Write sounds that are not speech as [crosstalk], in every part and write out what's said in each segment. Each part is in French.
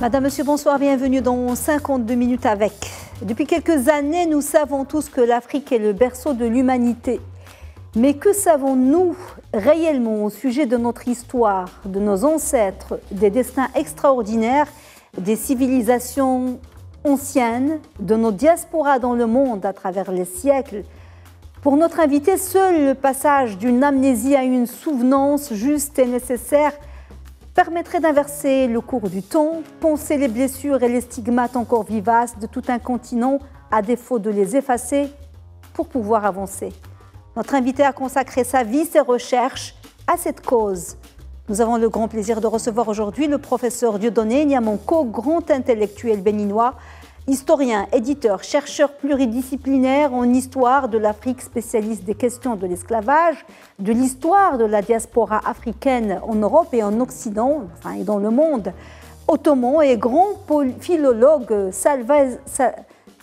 Madame, Monsieur, bonsoir, bienvenue dans 52 minutes avec. Depuis quelques années, nous savons tous que l'Afrique est le berceau de l'humanité. Mais que savons-nous réellement au sujet de notre histoire, de nos ancêtres, des destins extraordinaires, des civilisations anciennes, de nos diasporas dans le monde à travers les siècles Pour notre invité, seul le passage d'une amnésie à une souvenance juste et nécessaire – permettrait d'inverser le cours du temps, poncer les blessures et les stigmates encore vivaces de tout un continent à défaut de les effacer pour pouvoir avancer. Notre invité a consacré sa vie, ses recherches à cette cause. Nous avons le grand plaisir de recevoir aujourd'hui le professeur Dieudonné Niamonko, grand intellectuel béninois, Historien, éditeur, chercheur pluridisciplinaire en histoire de l'Afrique, spécialiste des questions de l'esclavage, de l'histoire de la diaspora africaine en Europe et en Occident, enfin, et dans le monde ottoman, et grand philologue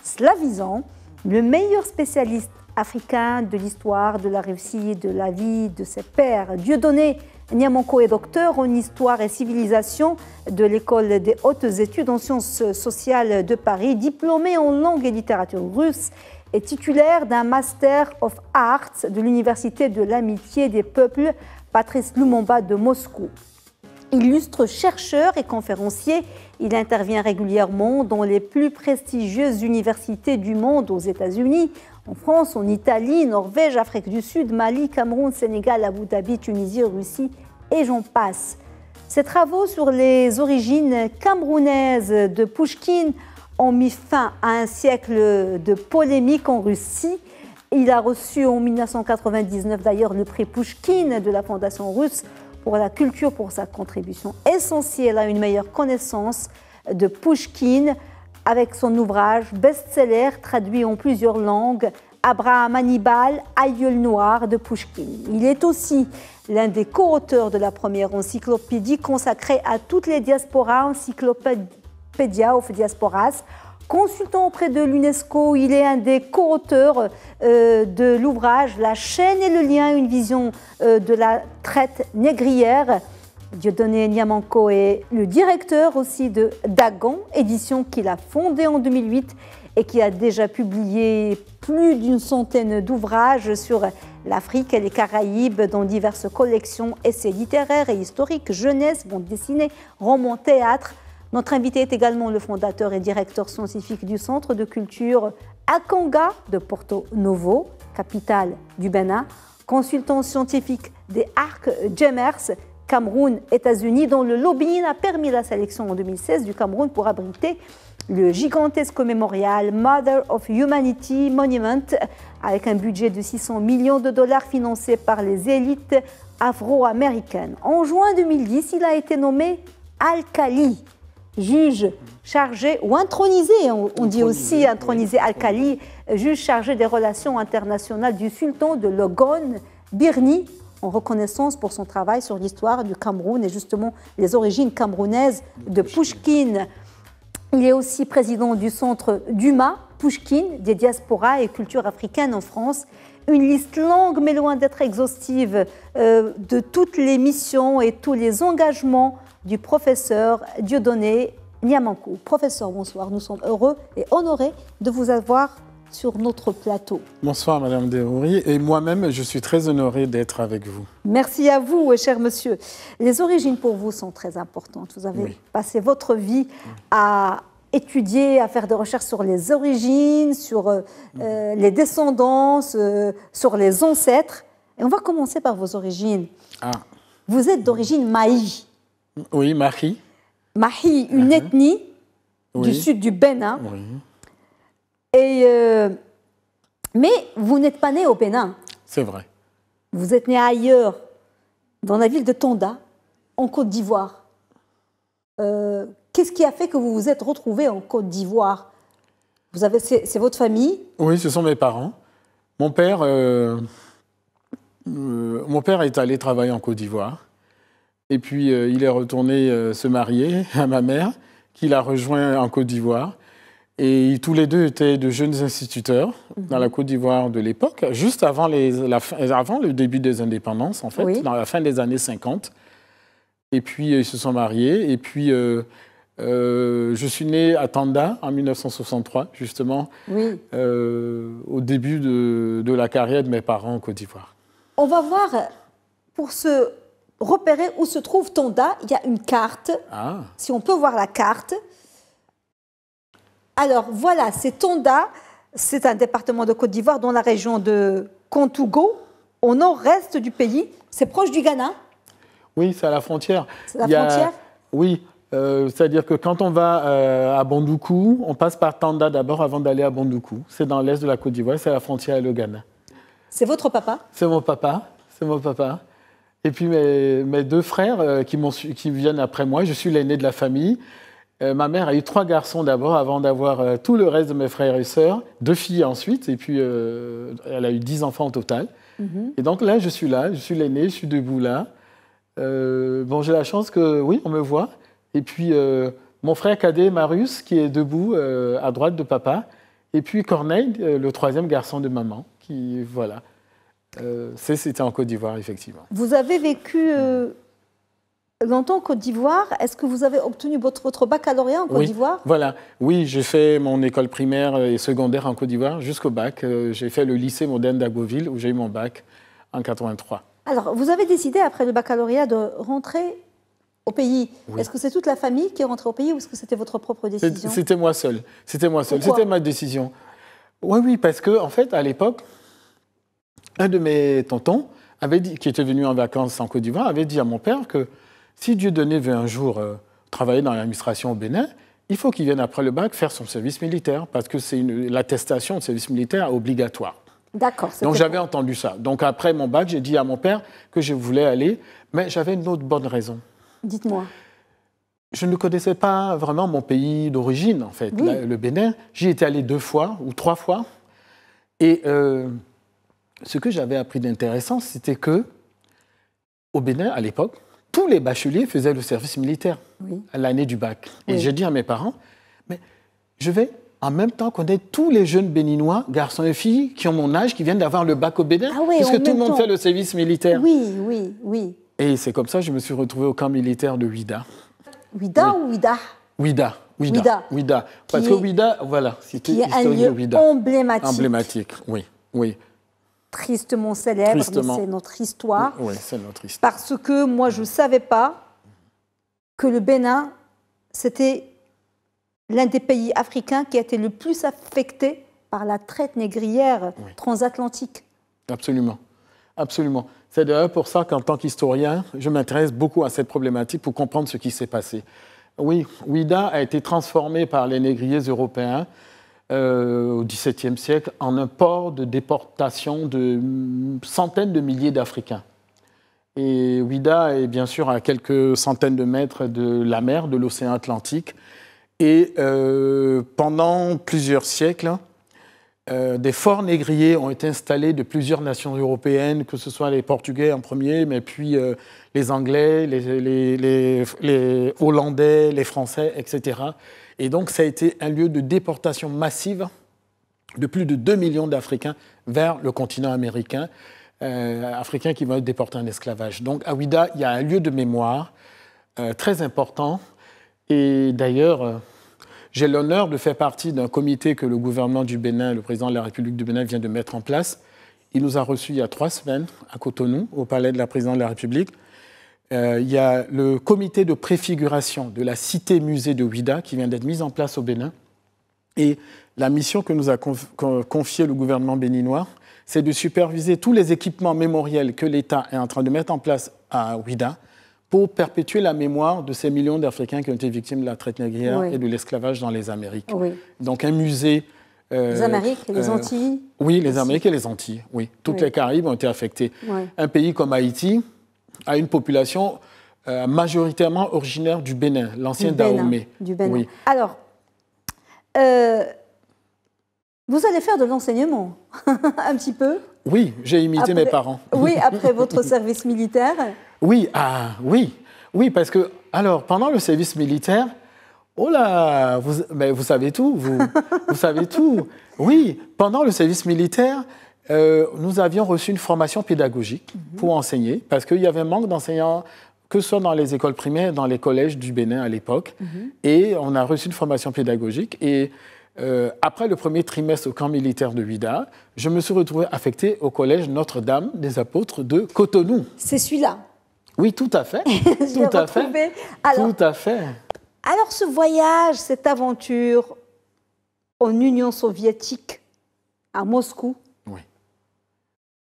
slavisant, le meilleur spécialiste africain de l'histoire, de la réussite, de la vie de ses pères, Dieudonné Niamanko est docteur en histoire et civilisation de l'école des hautes études en sciences sociales de Paris, diplômé en langue et littérature russe et titulaire d'un Master of Arts de l'Université de l'Amitié des Peuples Patrice Lumumba de Moscou. Illustre chercheur et conférencier, il intervient régulièrement dans les plus prestigieuses universités du monde aux États-Unis, en France, en Italie, Norvège, Afrique du Sud, Mali, Cameroun, Sénégal, Abu Dhabi, Tunisie, Russie et j'en passe. Ses travaux sur les origines camerounaises de Pushkin ont mis fin à un siècle de polémique en Russie. Il a reçu en 1999 d'ailleurs le prix Pushkin de la Fondation russe pour la culture, pour sa contribution essentielle à une meilleure connaissance de Pushkin avec son ouvrage best-seller traduit en plusieurs langues, Abraham Hannibal, Aïeul noir de Pushkin. Il est aussi l'un des co-auteurs de la première encyclopédie consacrée à toutes les diasporas, Encyclopédia of Diasporas, Consultant auprès de l'UNESCO, il est un des co-auteurs euh, de l'ouvrage La chaîne et le lien, une vision euh, de la traite négrière. Dieudonné Niamanko est le directeur aussi de Dagon, édition qu'il a fondée en 2008 et qui a déjà publié plus d'une centaine d'ouvrages sur l'Afrique et les Caraïbes dans diverses collections, essais littéraires et historiques, jeunesse, bande dessinée, roman, théâtre. Notre invité est également le fondateur et directeur scientifique du Centre de culture Akanga de Porto Novo, capitale du Bénin, consultant scientifique des Arcs Jammers, Cameroun, États-Unis, dont le lobbying a permis la sélection en 2016 du Cameroun pour abriter le gigantesque mémorial Mother of Humanity Monument, avec un budget de 600 millions de dollars financé par les élites afro-américaines. En juin 2010, il a été nommé al juge chargé ou intronisé, on, dit aussi intronisé, Al-Khali, juge chargé des relations internationales du sultan de Logone, Birni, en reconnaissance pour son travail sur l'histoire du Cameroun et justement les origines camerounaises de Pushkin. Il est aussi président du centre Duma, Pushkin, des diasporas et cultures africaines en France. Une liste longue mais loin d'être exhaustive euh, de toutes les missions et tous les engagements du professeur Dieudonné Niamankou. Professeur, bonsoir. Nous sommes heureux et honorés de vous avoir sur notre plateau. Bonsoir Madame Dehouri et moi-même je suis très honoré d'être avec vous. Merci à vous cher monsieur. Les origines pour vous sont très importantes. Vous avez passé votre vie mm. à étudier, à faire des recherches sur les origines, sur euh, mm. euh, les descendances, euh, sur les ancêtres. Et on va commencer par vos origines. Ah. Vous êtes d'origine Maï. Oui, Mahi. Mahi, une uh-huh. ethnie du sud du Bénin. Oui. Et euh, mais vous n'êtes pas né au Bénin. C'est vrai. Vous êtes né ailleurs, dans la ville de Tonda, en Côte d'Ivoire. Euh, qu'est-ce qui a fait que vous vous êtes retrouvé en Côte d'Ivoire Vous avez, c'est votre famille Oui, ce sont mes parents. Mon père, euh, mon père est allé travailler en Côte d'Ivoire. Et puis, euh, il est retourné euh, se marier à ma mère, qu'il a rejoint en Côte d'Ivoire. Et tous les deux étaient de jeunes instituteurs mhm. dans la Côte d'Ivoire de l'époque, juste avant, les, la, avant, le début des indépendances, en fait, dans la fin des années 50. Et puis, euh, ils se sont mariés. Et puis, je suis né à Tanda en 1963, justement, au début de, de la carrière de mes parents en Côte d'Ivoire. On va voir, pour ce repérer où se trouve Tonda. Il y a une carte. Ah. Si on peut voir la carte. Alors voilà, c'est Tonda. C'est un département de Côte d'Ivoire dans la région de Contougo, au nord-est du pays. C'est proche du Ghana. Oui, c'est à la frontière. C'est la frontière Oui, euh, c'est-à-dire que quand on va euh, à Bondoukou, on passe par Tanda d'abord avant d'aller à Bondoukou, C'est dans l'est de la Côte d'Ivoire, c'est à la frontière avec le Ghana. C'est votre papa C'est mon papa, c'est mon papa. Et puis mes, deux frères euh, qui, viennent après moi, je suis l'aîné de la famille. Euh, ma mère a eu trois garçons d'abord avant d'avoir euh, tout le reste de mes frères et sœurs, deux filles ensuite, et puis elle a eu dix enfants au total. Mhm. Et donc là, je suis là, je suis l'aîné, je suis debout là. bon, j'ai la chance que, oui, on me voit. Et puis, mon frère cadet, Marius, qui est debout à droite de papa. Et puis, Corneille, le troisième garçon de maman, qui, voilà. Euh, c'était en Côte d'Ivoire, effectivement. Vous avez vécu euh, longtemps en Côte d'Ivoire. Est-ce que vous avez obtenu votre, baccalauréat en Côte d'Ivoire Voilà. Oui, j'ai fait mon école primaire euh, et secondaire en Côte d'Ivoire jusqu'au bac. J'ai fait le lycée moderne d'Agoville où j'ai eu mon bac en 83. Alors, vous avez décidé après le baccalauréat de rentrer au pays. Est-ce que c'est toute la famille qui est rentrée au pays ou est-ce que c'était votre propre décision C'était moi seul. C'était moi seul. C'était ma décision. Oui, oui, parce que en fait, à l'époque, un de mes tontons, qui était venu en vacances en Côte d'Ivoire, avait dit à mon père que si Donné veut un jour euh, travailler dans l'administration au Bénin, il faut qu'il vienne après le bac faire son service militaire, parce que c'est l'attestation de service militaire obligatoire. D'accord. Donc j'avais entendu ça. Donc après mon bac, j'ai dit à mon père que je voulais aller, mais j'avais une autre bonne raison. Dites-moi. Je ne connaissais pas vraiment mon pays d'origine, en fait, le Bénin. J'y étais allé deux fois ou trois fois. Et euh, ce que j'avais appris d'intéressant, c'était que au Bénin, à l'époque, tous les bacheliers faisaient le service militaire à l'année du bac. Et j'ai dit à mes parents, mais je vais en même temps connaître tous les jeunes béninois, garçons et filles, qui ont mon âge, qui viennent d'avoir le bac au Bénin, ah oui, puisque tout le monde fait le service militaire. Oui, oui, oui. Et c'est comme ça que je me suis retrouvé au camp militaire de Ouida. Ouida ou Ouida Ouida. Ouida. Parce que Ouida, voilà, c'était historique un Emblématique. Emblématique, oui. Oui tristement célèbre, c'est notre histoire. Oui, c'est notre histoire. Parce que moi, je ne savais pas que le Bénin, c'était l'un des pays africains qui a été le plus affecté par la traite négrière transatlantique. Absolument. Absolument. C'est d'ailleurs pour ça qu'en tant qu'historien, je m'intéresse beaucoup à cette problématique pour comprendre ce qui s'est passé. Oui, Ouida a été transformée par les négriers européens euh, au XVIIe siècle en un port de déportation de centaines de milliers d'Africains. Et Ouida est bien sûr à quelques centaines de mètres de la mer, de l'océan Atlantique. Et euh, pendant plusieurs siècles, euh, des forts négriers ont été installés de plusieurs nations européennes, que ce soit les Portugais en premier, mais puis les Anglais, les, Hollandais, les Français, etc. Et donc, ça a été un lieu de déportation massive de plus de 2 millions d'Africains vers le continent américain, euh, Africains qui vont être déportés en esclavage. Donc, à Ouida, il y a un lieu de mémoire euh, très important. Et d'ailleurs, euh, j'ai l'honneur de faire partie d'un comité que le gouvernement du Bénin, le président de la République du Bénin, vient de mettre en place. Il nous a reçus il y a trois semaines à Cotonou, au palais de la présidente de la République. Euh, il y a le comité de préfiguration de la cité-musée de Ouida qui vient d'être mise en place au Bénin. Et la mission que nous a confiée le gouvernement béninois, c'est de superviser tous les équipements mémoriels que l'État est en train de mettre en place à Ouida pour perpétuer la mémoire de ces millions d'Africains qui ont été victimes de la traite négrière et de l'esclavage dans les Amériques. Donc un musée... Euh, les Amériques et les euh, Antilles Oui, les Amériques et les Antilles, oui. Toutes les Caraïbes ont été affectées. Un pays comme Haïti, à une population euh, majoritairement originaire du Bénin, l'ancien Dahomey. Du Bénin. Alors, euh, vous allez faire de l'enseignement, [laughs] un petit peu Oui, j'ai imité mes parents. oui, après [laughs] votre service militaire Oui, ah, oui, oui, parce que, alors, pendant le service militaire, Oh là, vous, vous savez tout, vous, [laughs] vous savez tout. Oui, pendant le service militaire, euh, nous avions reçu une formation pédagogique mhm. pour enseigner, parce qu'il y avait un manque d'enseignants, que ce soit dans les écoles primaires, dans les collèges du Bénin à l'époque. Mhm. Et on a reçu une formation pédagogique. Et euh, après le premier trimestre au camp militaire de Huida, je me suis retrouvé affecté au collège Notre-Dame des Apôtres de Cotonou. C'est celui-là Oui, tout à fait. [laughs] tout à fait. tout à fait. Alors ce voyage, cette aventure en Union soviétique à Moscou,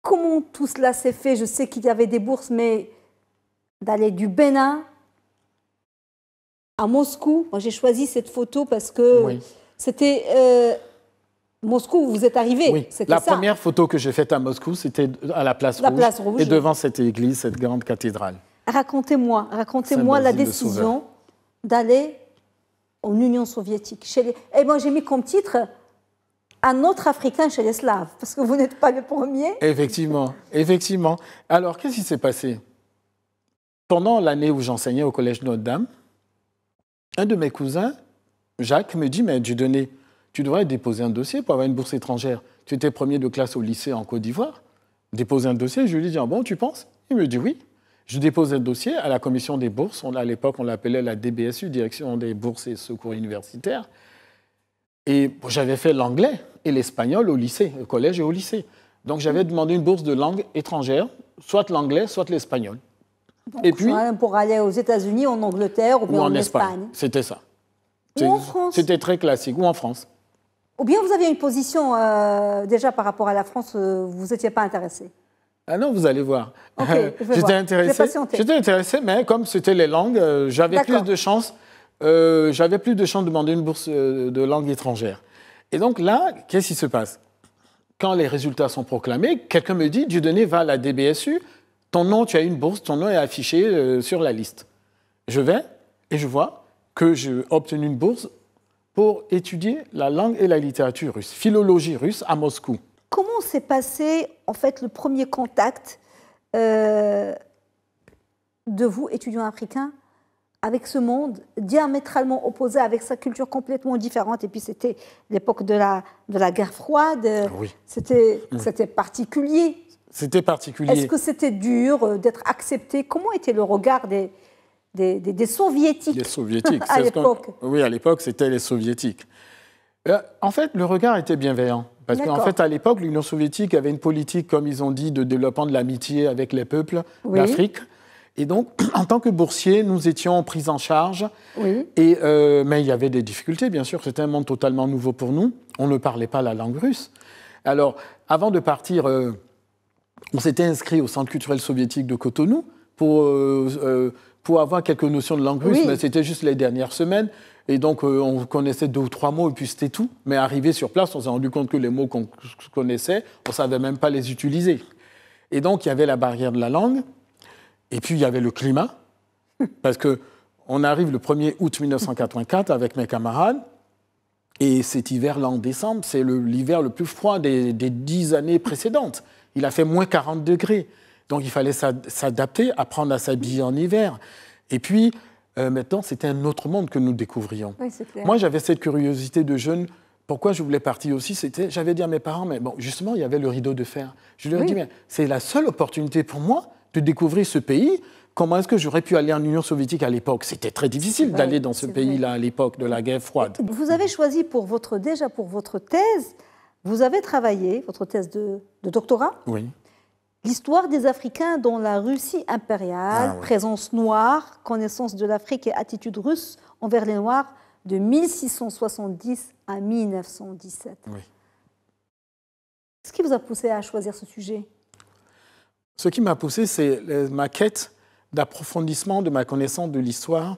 comment tout cela s'est fait Je sais qu'il y avait des bourses, mais d'aller du Bénin à Moscou, moi j'ai choisi cette photo parce que c'était euh, Moscou, vous êtes arrivé. La première photo que j'ai faite à Moscou, c'était à la place, rouge, et devant cette église, cette grande cathédrale. Racontez-moi, racontez-moi la décision d'aller en Union soviétique. Et moi eh ben, j'ai mis comme titre un autre Africain chez les Slaves, parce que vous n'êtes pas le premier. Effectivement, effectivement. Alors, qu'est-ce qui s'est passé Pendant l'année où j'enseignais au Collège Notre-Dame, un de mes cousins, Jacques, me dit, mais tu devrais déposer un dossier pour avoir une bourse étrangère. Tu étais premier de classe au lycée en Côte d'Ivoire. Dépose un dossier, je lui dis, ah bon, tu penses Il me dit oui. Je dépose un dossier à la commission des bourses. On, à l'époque, on l'appelait la DBSU, Direction des bourses et secours universitaires. Et j'avais fait l'anglais et l'espagnol au lycée, au collège et au lycée. Donc j'avais demandé une bourse de langue étrangère, soit l'anglais, soit l'espagnol. Et puis hein, pour aller aux États-Unis, en Angleterre ou, ou en, Espagne. C'était ça. Ou en France. C'était très classique. Ou en France. Ou bien vous aviez une position euh, déjà par rapport à la France, euh, vous n'étiez pas intéressé. Ah non, vous allez voir. [laughs] J'étais intéressé. J'étais intéressé, mais comme c'était les langues, euh, j'avais plus de chance euh, j'avais plus de chance de demander une bourse euh, de langue étrangère. Et donc là, qu'est-ce qui se passe Quand les résultats sont proclamés, quelqu'un me dit Dieudonné, va à la DBSU, ton nom, tu as une bourse, ton nom est affiché euh, sur la liste. Je vais et je vois que j'ai obtenu une bourse pour étudier la langue et la littérature russe, philologie russe à Moscou. Comment s'est passé en fait le premier contact de vous, étudiant africain, avec ce monde diamétralement opposé, avec sa culture complètement différente. Et puis c'était l'époque de la, de la guerre froide. Oui. C'était particulier. C'était particulier. Est-ce que c'était dur euh, d'être accepté Comment était le regard des, des, des, soviétiques, les soviétiques. [laughs] à l'époque Oui, à l'époque, c'était les soviétiques. Euh, en fait, le regard était bienveillant. Parce qu'en fait, à l'époque, l'Union soviétique avait une politique, comme ils ont dit, de développement de l'amitié avec les peuples oui. d'Afrique. Et donc, en tant que boursier, nous étions pris en charge. Oui. Et, euh, mais il y avait des difficultés, bien sûr. C'était un monde totalement nouveau pour nous. On ne parlait pas la langue russe. Alors, avant de partir, euh, on s'était inscrit au Centre culturel soviétique de Cotonou pour, euh, pour avoir quelques notions de langue russe, mais c'était juste les dernières semaines. Et donc, on connaissait deux ou trois mots, et puis c'était tout. Mais arrivé sur place, on s'est rendu compte que les mots qu'on connaissait, on ne savait même pas les utiliser. Et donc, il y avait la barrière de la langue. Et puis il y avait le climat, [laughs] parce que on arrive le 1er août 1984 avec mes camarades, et cet hiver-là en décembre, c'est l'hiver le, plus froid des dix années précédentes. Il a fait moins 40 degrés. Donc il fallait s'adapter, apprendre à s'habiller en hiver. Et puis, euh, maintenant, c'était un autre monde que nous découvrions. Moi, j'avais cette curiosité de jeune. Pourquoi je voulais partir aussi, c'était, j'avais dit à mes parents, mais bon, justement, il y avait le rideau de fer. Je leur ai dit, c'est la seule opportunité pour moi de découvrir ce pays. Comment est-ce que j'aurais pu aller en Union soviétique à l'époque C'était très difficile d'aller dans ce pays-là à l'époque de la guerre froide. Vous avez choisi pour votre, déjà pour votre thèse, vous avez travaillé, votre thèse de, doctorat Oui. L'histoire des Africains dans la Russie impériale, ah présence noire, connaissance de l'Afrique et attitude russe envers les Noirs de 1670 à 1917. Oui. Qu'est-ce qui vous a poussé à choisir ce sujet ce qui m'a poussé, c'est ma quête d'approfondissement de ma connaissance de l'histoire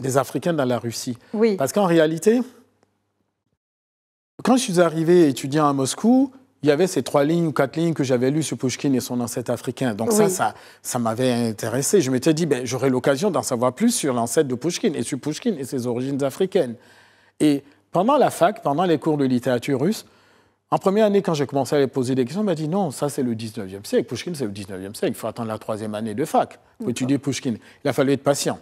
des Africains dans la Russie. Parce qu'en réalité, quand je suis arrivé étudiant à Moscou, il y avait ces trois lignes ou quatre lignes que j'avais lues sur Pushkin et son ancêtre africain. Donc ça, ça, ça m'avait intéressé. Je m'étais dit, ben, l'occasion d'en savoir plus sur l'ancêtre de Pushkin et sur Pushkin et ses origines africaines. Et pendant la fac, pendant les cours de littérature russe, en première année, quand j'ai commencé à poser des questions, on m'a dit non, ça c'est le 19e siècle, Pushkin c'est le 19e siècle, il faut attendre la troisième année de fac pour étudier Pushkin. Il a fallu être patient.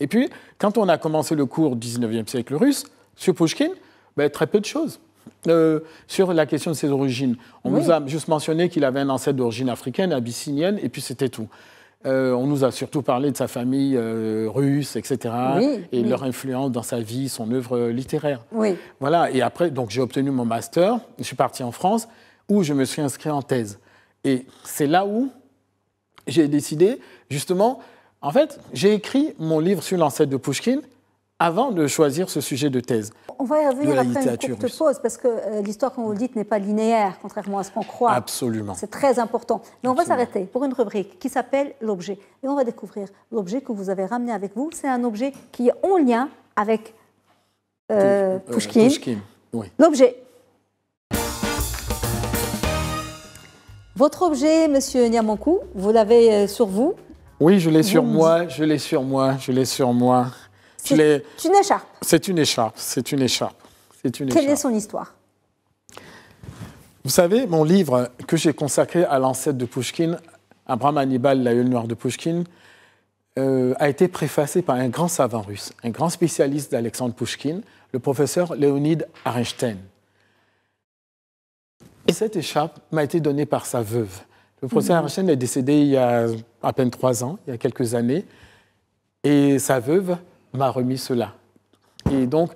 Et puis, quand on a commencé le cours 19e siècle russe, sur Pushkin, ben, très peu de choses. Euh, sur la question de ses origines, on nous a juste mentionné qu'il avait un ancêtre d'origine africaine, abyssinienne, et puis c'était tout. Euh, on nous a surtout parlé de sa famille euh, russe, etc. et leur influence dans sa vie, son œuvre euh, littéraire. Voilà. Et après, donc j'ai obtenu mon master. Je suis parti en France où je me suis inscrit en thèse. Et c'est là où j'ai décidé, justement, en fait, j'ai écrit mon livre sur l'ancêtre de Pushkin avant de choisir ce sujet de thèse. On va y revenir après une courte pause, parce que euh, l'histoire, comme vous le dites, n'est pas linéaire, contrairement à ce qu'on croit. Absolument. C'est très important. Mais on va s'arrêter pour une rubrique qui s'appelle l'objet. Et on va découvrir l'objet que vous avez ramené avec vous. C'est un objet qui est en lien avec euh, euh, Pushkin. Oui. L'objet. Votre objet, monsieur Niamankou, vous l'avez sur vous Oui, je l'ai sur moi, je l'ai sur moi, je l'ai sur moi. C'est une écharpe. C'est une écharpe, c'est une écharpe. Quelle est son histoire Vous savez, mon livre que j'ai consacré à l'ancêtre de Pushkin, Abraham Hannibal, l'aïeul noire de Pushkin, euh, a été préfacé par un grand savant russe, un grand spécialiste d'Alexandre Pushkin, le professeur Leonid Arenstein. Et cette écharpe m'a été donnée par sa veuve. Le professeur mmh. Arenstein est décédé il y a à peine trois ans, il y a quelques années, et sa veuve m'a remis cela. Et donc,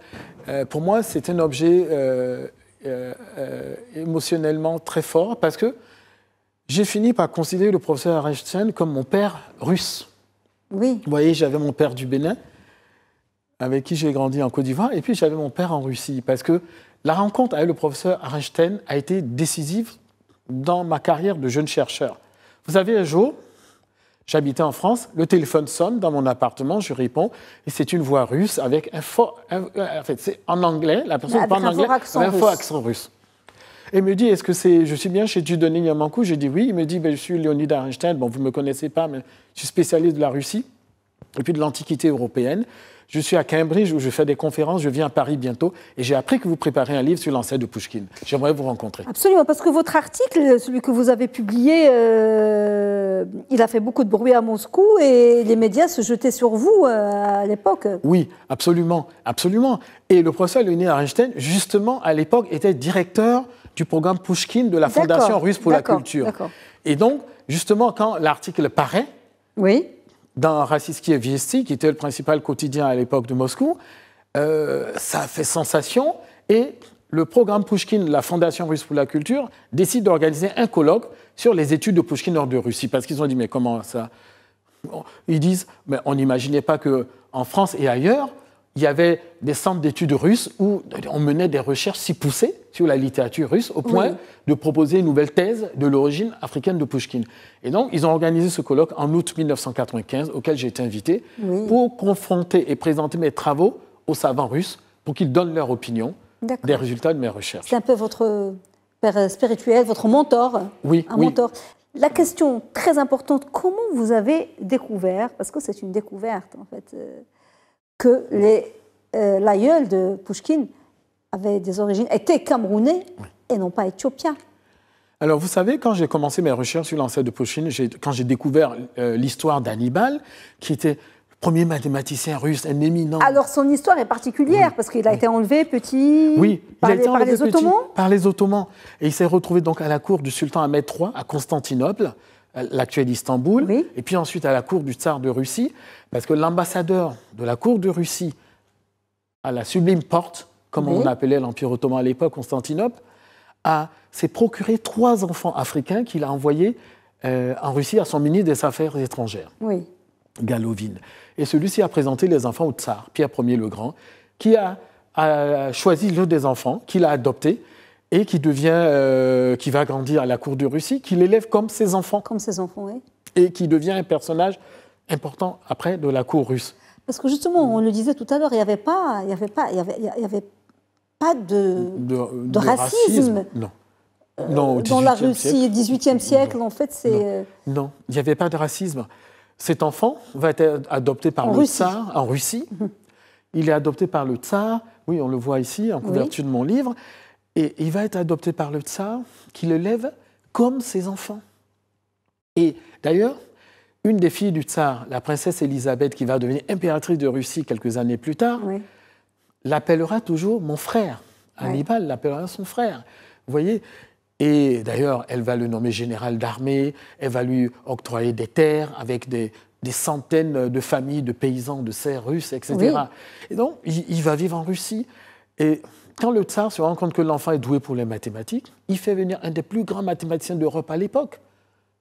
euh, pour moi, c'est un objet euh, euh, émotionnellement très fort parce que j'ai fini par considérer le professeur Einstein comme mon père russe. Oui. Vous voyez, j'avais mon père du Bénin, avec qui j'ai grandi en Côte d'Ivoire, et puis j'avais mon père en Russie, parce que la rencontre avec le professeur Einstein a été décisive dans ma carrière de jeune chercheur. Vous avez un jour, J'habitais en France, le téléphone sonne dans mon appartement, je réponds, et c'est une voix russe avec un faux. Euh, en fait, c'est en anglais, la personne parle en anglais, un accent russe. Et me dit, est-ce que c'est, je suis bien chez Yamankou J'ai dit oui. Il me dit, ben, je suis Leonid Einstein, bon, vous ne me connaissez pas, mais je suis spécialiste de la Russie et puis de l'Antiquité européenne. Je suis à Cambridge où je fais des conférences, je viens à Paris bientôt et j'ai appris que vous préparez un livre sur l'ancêtre de Pushkin. J'aimerais vous rencontrer. Absolument, parce que votre article, celui que vous avez publié, euh, il a fait beaucoup de bruit à Moscou et les médias se jetaient sur vous euh, à l'époque. Oui, absolument, absolument. Et le professeur Leonid Einstein, justement, à l'époque, était directeur du programme Pushkin de la Fondation russe pour la culture. Et donc, justement, quand l'article paraît, oui dans Rassiski et Viesti, qui était le principal quotidien à l'époque de Moscou. Euh, ça fait sensation et le programme Pushkin, la Fondation russe pour la culture, décide d'organiser un colloque sur les études de Pushkin hors de Russie parce qu'ils ont dit mais comment ça Ils disent mais on n'imaginait pas que en France et ailleurs il y avait des centres d'études russes où on menait des recherches si poussées sur la littérature russe au point de proposer une nouvelle thèse de l'origine africaine de Pushkin. Et donc, ils ont organisé ce colloque en août 1995 auquel j'ai été invité pour confronter et présenter mes travaux aux savants russes pour qu'ils donnent leur opinion des résultats de mes recherches. C'est un peu votre père euh, spirituel, votre mentor. Oui, un mentor. La question très importante, comment vous avez découvert, parce que c'est une découverte en fait, euh, que euh, l'aïeul de Pouchkine avait des origines, était camerounais et non pas éthiopien. Alors, vous savez, quand j'ai commencé mes recherches sur l'ancêtre de Pouchkine, quand j'ai découvert euh, l'histoire d'Anibal, qui était le premier mathématicien russe, un éminent. Alors, son histoire est particulière, parce qu'il a été enlevé petit par, les, Ottomans. par les Ottomans. Et il s'est retrouvé donc à la cour du sultan Ahmed III à Constantinople l'actuel Istanbul, et puis ensuite à la cour du tsar de Russie, parce que l'ambassadeur de la cour de Russie à la sublime porte, comme on appelait l'Empire ottoman à l'époque, Constantinople, s'est procuré trois enfants africains qu'il a envoyés euh, en Russie à son ministre des Affaires étrangères, Galovine. Et celui-ci a présenté les enfants au tsar, Pierre Ier le Grand, qui a, a choisi l'un des enfants, qu'il a adopté, et qui devient, euh, qui va grandir à la cour de Russie, qui l'élève comme ses enfants. Comme ses enfants, oui. Et qui devient un personnage important après de la cour russe. Parce que justement, on le disait tout à l'heure, il n'y avait pas, il avait pas, il y avait, pas de, racisme. Non. Euh, dans la Russie, siècle. 18e siècle, en fait, c'est. Non. il n'y avait pas de racisme. Cet enfant va être adopté par le tsar en Russie. Il est adopté par le tsar. Oui, on le voit ici en couverture de mon livre. Et il va être adopté par le tsar qui le lève comme ses enfants. Et d'ailleurs, une des filles du tsar, la princesse Elisabeth, qui va devenir impératrice de Russie quelques années plus tard, l'appellera toujours mon frère. Hannibal l'appellera son frère. Vous voyez Et d'ailleurs, elle va le nommer général d'armée, elle va lui octroyer des terres avec des, centaines de familles de paysans, de serfs russes, etc. Et donc, il, il va vivre en Russie. Et quand le tsar se rend compte que l'enfant est doué pour les mathématiques, il fait venir un des plus grands mathématiciens d'Europe à l'époque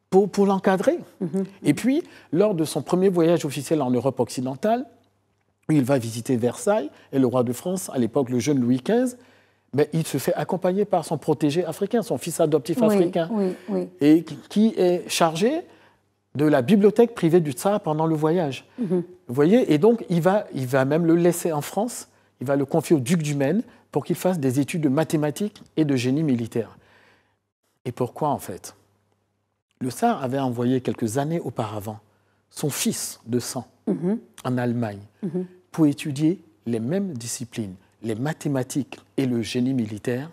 pour, l'encadrer. Mhm. Et puis, lors de son premier voyage officiel en Europe occidentale, il va visiter Versailles et le roi de France, à l'époque le jeune Louis XV, mais il se fait accompagner par son protégé africain, son fils adoptif africain, et qui est chargé de la bibliothèque privée du tsar pendant le voyage. Mhm. voyez, et donc il va, il va même le laisser en France, il va le confier au duc du Maine, pour qu'il fasse des études de mathématiques et de génie militaire. Et pourquoi en fait Le tsar avait envoyé quelques années auparavant son fils de sang mhm. en Allemagne mhm. pour étudier les mêmes disciplines, les mathématiques et le génie militaire.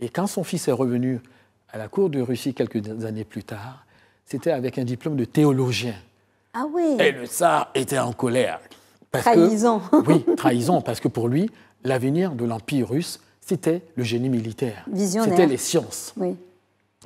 Et quand son fils est revenu à la cour de Russie quelques années plus tard, c'était avec un diplôme de théologien. Ah oui Et le tsar était en colère. Parce trahison. [laughs] oui, trahison, parce que pour lui, l'avenir de l'Empire russe, c'était le génie militaire. C'était les sciences. Oui.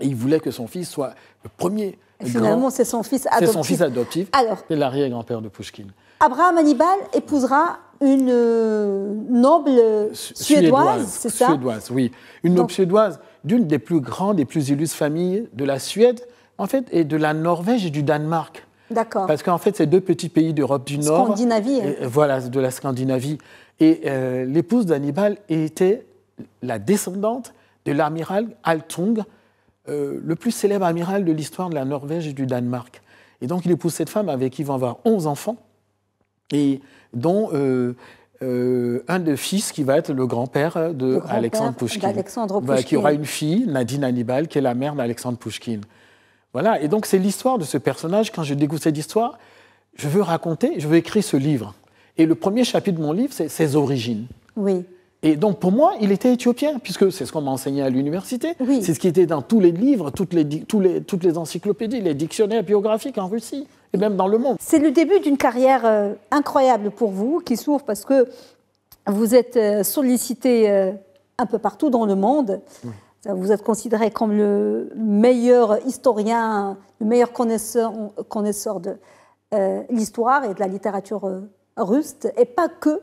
Et il voulait que son fils soit le premier. finalement, c'est son fils adoptif. C'est son fils adoptif. Alors, c'est l'arrière-grand-père de Pushkin. Abraham Hannibal épousera une euh, noble euh, suédoise, c'est ça Suédoise, oui. Une noble suédoise d'une des plus grandes et plus illustres familles de la Suède, en fait, et de la Norvège et du Danemark. D'accord. Parce qu'en fait, c'est deux petits pays d'Europe du Nord. Scandinavie. Hein. voilà, de la Scandinavie. Et euh, l'épouse d'Hannibal était la descendante de l'amiral Altung, euh, le plus célèbre amiral de l'histoire de la Norvège et du Danemark. Et donc il épouse cette femme avec qui il va avoir 11 enfants, et dont euh, un de fils qui va être le grand-père d'Alexandre Alexandre Pouchkine, qui aura une fille, Nadine Hannibal, qui est la mère d'Alexandre Pouchkine. Voilà, et donc c'est l'histoire de ce personnage. Quand je découvre cette histoire, je veux raconter, je veux écrire ce livre. Et le premier chapitre de mon livre, c'est ses origines. Oui. Et donc, pour moi, il était éthiopien, puisque c'est ce qu'on m'a enseigné à l'université. Oui. C'est ce qui était dans tous les livres, toutes les, les, toutes les encyclopédies, les dictionnaires biographiques en Russie et même dans le monde. C'est le début d'une carrière euh, incroyable pour vous qui s'ouvre parce que vous êtes euh, sollicité euh, un peu partout dans le monde. Vous êtes considéré comme le meilleur historien, le meilleur connaisseur, connaisseur de l'histoire et de la littérature Ruste et pas que,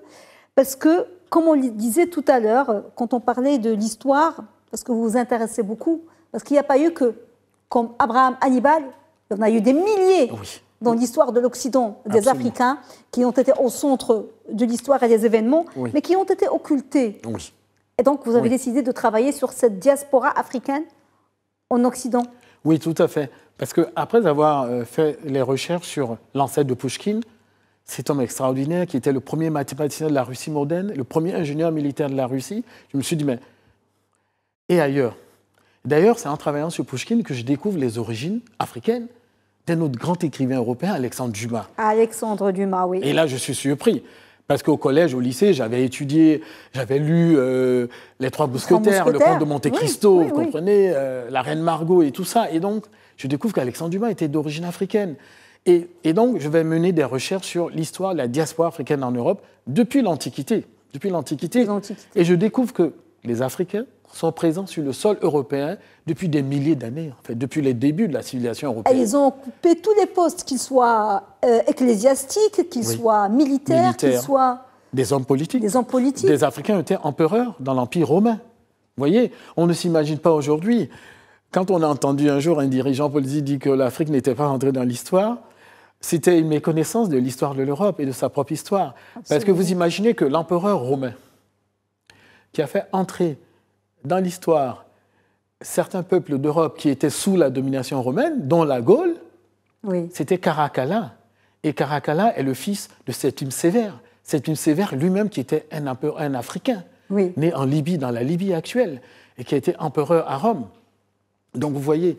parce que, comme on le disait tout à l'heure, quand on parlait de l'histoire, parce que vous vous intéressez beaucoup, parce qu'il n'y a pas eu que, comme Abraham Hannibal, il y en a eu des milliers dans l'histoire de l'Occident, des Africains, qui ont été au centre de l'histoire et des événements, mais qui ont été occultés. Et donc, vous avez décidé de travailler sur cette diaspora africaine en Occident. Oui, tout à fait. Parce qu'après avoir euh, fait les recherches sur l'ancêtre de Pushkin, cet homme extraordinaire qui était le premier mathématicien de la Russie moderne, le premier ingénieur militaire de la Russie, je me suis dit, mais. Et ailleurs. D'ailleurs, c'est en travaillant sur Pushkin que je découvre les origines africaines d'un autre grand écrivain européen, Alexandre Dumas. Alexandre Dumas, oui. Et là, je suis surpris. Parce qu'au collège, au lycée, j'avais étudié, j'avais lu euh, Les Trois Mousquetaires, Le Comte de Monte Cristo, vous comprenez, euh, La Reine Margot et tout ça. Et donc, je découvre qu'Alexandre Dumas était d'origine africaine. Et, donc, je vais mener des recherches sur l'histoire de la diaspora africaine en Europe depuis l'Antiquité. Depuis l'Antiquité. Et je découvre que les Africains sont présents sur le sol européen depuis des milliers d'années, depuis les débuts de la civilisation européenne. Et ils ont occupé tous les postes, qu'ils soient euh, ecclésiastiques, qu'ils soient militaires, militaires qu'ils soient... Des hommes politiques. Des hommes politiques. Des Africains étaient empereurs dans l'Empire romain. Vous voyez, on ne s'imagine pas aujourd'hui. Quand on a entendu un jour un dirigeant politique dire que l'Afrique n'était pas rentrée dans l'histoire, c'était une méconnaissance de l'histoire de l'Europe et de sa propre histoire. Parce que vous imaginez que l'empereur romain, qui a fait entrer dans l'histoire certains peuples d'Europe qui étaient sous la domination romaine, dont la Gaule, c'était Caracalla. Et Caracalla est le fils de Septime Sévère. Septime Sévère lui-même qui était un, empereur, un Africain, né en Libye, dans la Libye actuelle, et qui a été empereur à Rome. Donc vous voyez,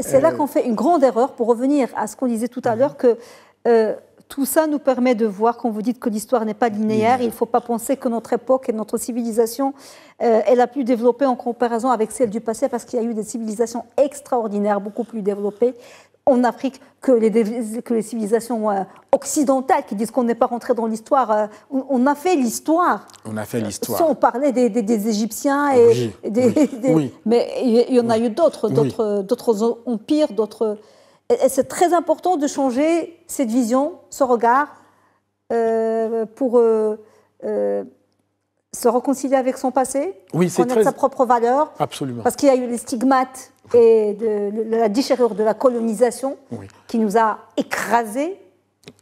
c'est là euh, qu'on fait une grande erreur pour revenir à ce qu'on disait tout à mhm. l'heure que euh, tout ça nous permet de voir, quand vous dites que l'histoire n'est pas linéaire, il ne faut pas penser que notre époque et notre civilisation euh, est la plus développée en comparaison avec celle du passé, parce qu'il y a eu des civilisations extraordinaires, beaucoup plus développées, en Afrique que les, que les civilisations euh, occidentales qui disent qu'on n'est pas rentré dans l'histoire. Euh, on, a fait l'histoire. On a fait l'histoire. Si on parlait des, Égyptiens et des, mais il y en a eu d'autres, d'autres, d'autres empires, d'autres. Et c'est très important de changer cette vision, ce regard, euh, pour se réconcilier avec son passé, oui, connaître sa propre valeur. Absolument. Parce qu'il y a eu les stigmates et la déchirure de la colonisation qui nous a écrasés.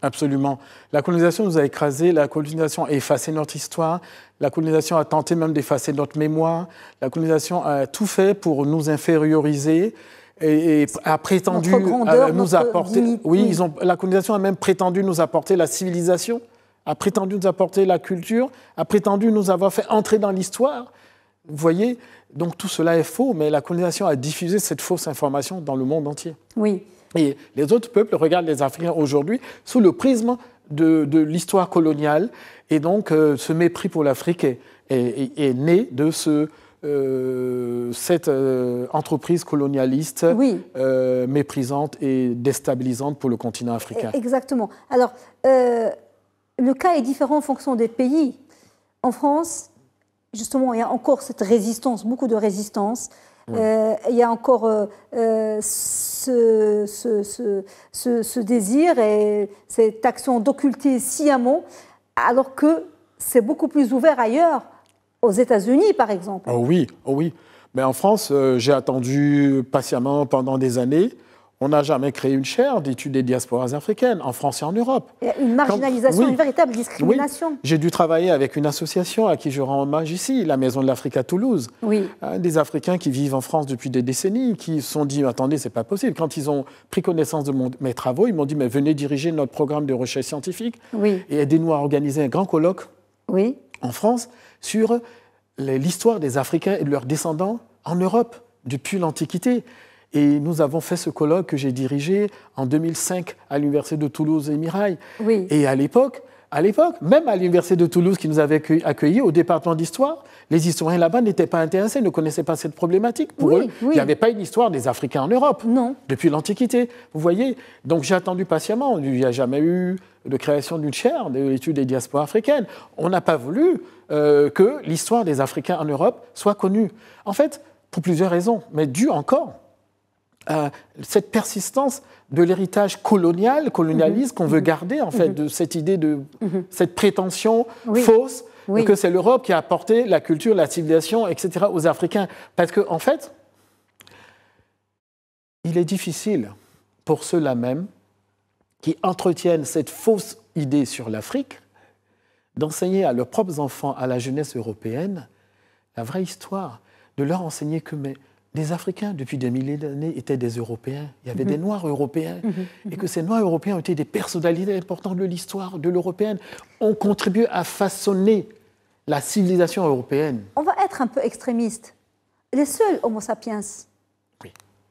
Absolument. La colonisation nous a écrasés, la colonisation a effacé notre histoire, la colonisation a tenté même d'effacer notre mémoire, la colonisation a tout fait pour nous inférioriser et, a prétendu euh, nous apporter. Oui, ils ont, la colonisation a même prétendu nous apporter la civilisation a prétendu nous apporter la culture, a prétendu nous avoir fait entrer dans l'histoire. Vous voyez, donc tout cela est faux, mais la colonisation a diffusé cette fausse information dans le monde entier. Oui. Et les autres peuples regardent les Africains aujourd'hui sous le prisme de, l'histoire coloniale, et donc euh, ce mépris pour l'Afrique est, né de euh, cette euh, entreprise colonialiste méprisante et déstabilisante pour le continent africain. Exactement. Alors, le cas est différent en fonction des pays. En France, justement, il y a encore cette résistance, beaucoup de résistance. Euh, il y a encore euh, euh, ce, ce, désir et cette action d'occulter sciemment, alors que c'est beaucoup plus ouvert ailleurs, aux États-Unis par exemple. Oh oui, oh oui. Mais en France, j'ai attendu patiemment pendant des années on n'a jamais créé une chaire d'études des diasporas africaines, en France et en Europe. Une marginalisation, une véritable discrimination. j'ai dû travailler avec une association à qui je rends hommage ici, la Maison de l'Afrique à Toulouse. Oui. Euh, des Africains qui vivent en France depuis des décennies, qui se sont dit attendez, n'est pas possible. Quand ils ont pris connaissance de mes travaux, ils m'ont dit mais venez diriger notre programme de recherche scientifique et aidez-nous à organiser un grand colloque oui. en France sur l'histoire des Africains et de leurs descendants en Europe depuis l'Antiquité. Et nous avons fait ce colloque que j'ai dirigé en 2005 à l'Université de Toulouse et Mirail. Oui. Et à l'époque, à l'époque, même à l'Université de Toulouse qui nous avait accueillis au département d'histoire, les historiens là-bas n'étaient pas intéressés, ne connaissaient pas cette problématique. Pour eux, il n'y avait pas une histoire des Africains en Europe non. depuis l'Antiquité. Vous voyez Donc j'ai attendu patiemment. Il n'y a jamais eu de création d'une chaire de l'étude des diasporas africaines. On n'a pas voulu euh, que l'histoire des Africains en Europe soit connue. En fait, pour plusieurs raisons, mais dû encore cette persistance de l'héritage colonial, colonialiste mhm. qu'on veut mhm. garder, en fait, mhm. de cette idée de cette prétention fausse que c'est l'Europe qui a apporté la culture, la civilisation, etc. aux Africains. Parce qu'en en fait, il est difficile pour ceux-là même qui entretiennent cette fausse idée sur l'Afrique d'enseigner à leurs propres enfants, à la jeunesse européenne, la vraie histoire, de leur enseigner que mais des Africains, depuis des milliers d'années, étaient des Européens. Il y avait mhm. des Noirs européens. Mhm. Mhm. Et que ces Noirs européens ont été des personnalités importantes de l'histoire de l'européenne, ont contribué à façonner la civilisation européenne. On va être un peu extrémiste. Les seuls Homo sapiens,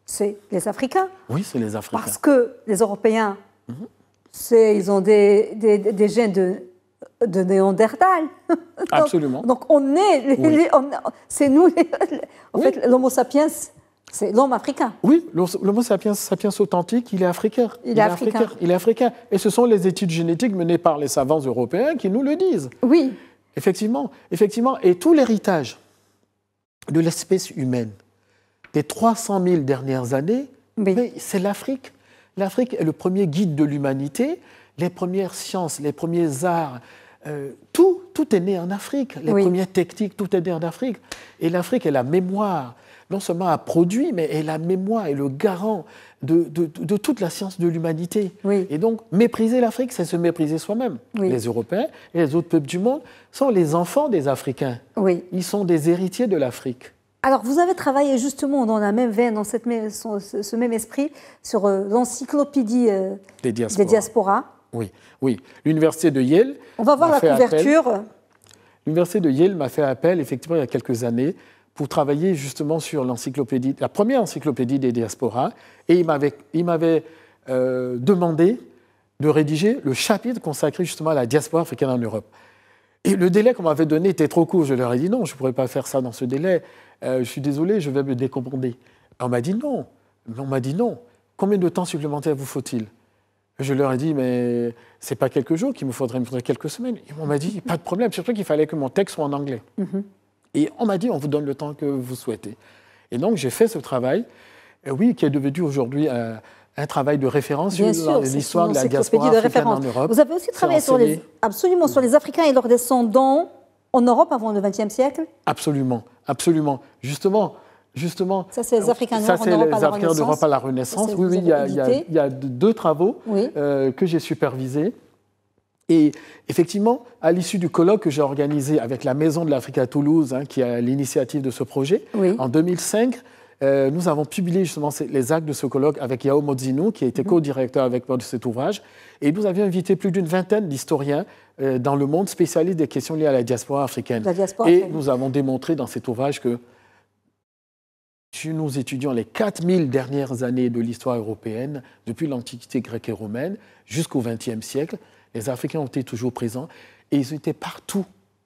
c'est les Africains. Oui, c'est les Africains. Parce que les Européens, ils ont des, des gènes de de Néandertal. [laughs] Absolument. donc, on est, c'est nous, en fait, l'Homo sapiens, c'est l'homme africain. Oui, l'Homo sapiens, sapiens authentique, il est africain. Il, est africain. Il est africain. Et ce sont les études génétiques menées par les savants européens qui nous le disent. Oui. Effectivement, effectivement. Et tout l'héritage de l'espèce humaine des 300 000 dernières années, c'est l'Afrique. L'Afrique est le premier guide de l'humanité les premières sciences, les premiers arts, euh, tout, tout est né en Afrique. Les premières techniques, tout est né en Afrique. Et l'Afrique est la mémoire, non seulement a produit, mais est la mémoire, et le garant de, toute la science de l'humanité. Et donc, mépriser l'Afrique, c'est se mépriser soi-même. Les Européens et les autres peuples du monde sont les enfants des Africains. Ils sont des héritiers de l'Afrique. Alors, vous avez travaillé justement dans la même veine, dans cette, ce même esprit, sur euh, l'encyclopédie euh, Des diasporas oui, oui. L'université de Yale. On va voir la couverture. L'université de Yale m'a fait appel, effectivement, il y a quelques années, pour travailler justement sur l'encyclopédie, la première encyclopédie des diasporas, et il m'avait, euh, demandé de rédiger le chapitre consacré justement à la diaspora africaine en Europe. Et le délai qu'on m'avait donné était trop court. Je leur ai dit non, je ne pourrais pas faire ça dans ce délai. Euh, je suis désolé, je vais me décomponder. On m'a dit non. On m'a dit non. Combien de temps supplémentaire vous faut-il je leur ai dit, mais c'est pas quelques jours qu'il me faudrait, il me faudrait quelques semaines. Et on m'a dit, pas de problème, surtout qu'il fallait que mon texte soit en anglais. Mhm. Et on m'a dit, on vous donne le temps que vous souhaitez. Et donc, j'ai fait ce travail, oui, qui est devenu aujourd'hui euh, un, travail de référence sur l'histoire de la diaspora de africaine en Europe. Vous avez aussi travaillé sur les, absolument sur les Africains et leurs descendants en Europe avant le XXe siècle Absolument, absolument. Justement, Justement, ça c'est les Africains d'Europe à, à, la Renaissance. Oui, oui, il y, a, deux travaux euh, que j'ai supervisés. Et effectivement, à l'issue du colloque que j'ai organisé avec la Maison de l'Afrique à Toulouse, hein, qui a l'initiative de ce projet, en 2005, euh, nous avons publié justement les actes de ce colloque avec Yao Mozinou, qui a été mhm. co-directeur avec moi de cet ouvrage. Et nous avions invité plus d'une vingtaine d'historiens euh, dans le monde spécialisés des questions liées à la diaspora africaine. et nous avons démontré dans cet ouvrage que si nous étudions les 4000 dernières années de l'histoire européenne, depuis l'Antiquité grecque et romaine jusqu'au XXe siècle, les Africains ont été toujours présents et ils étaient partout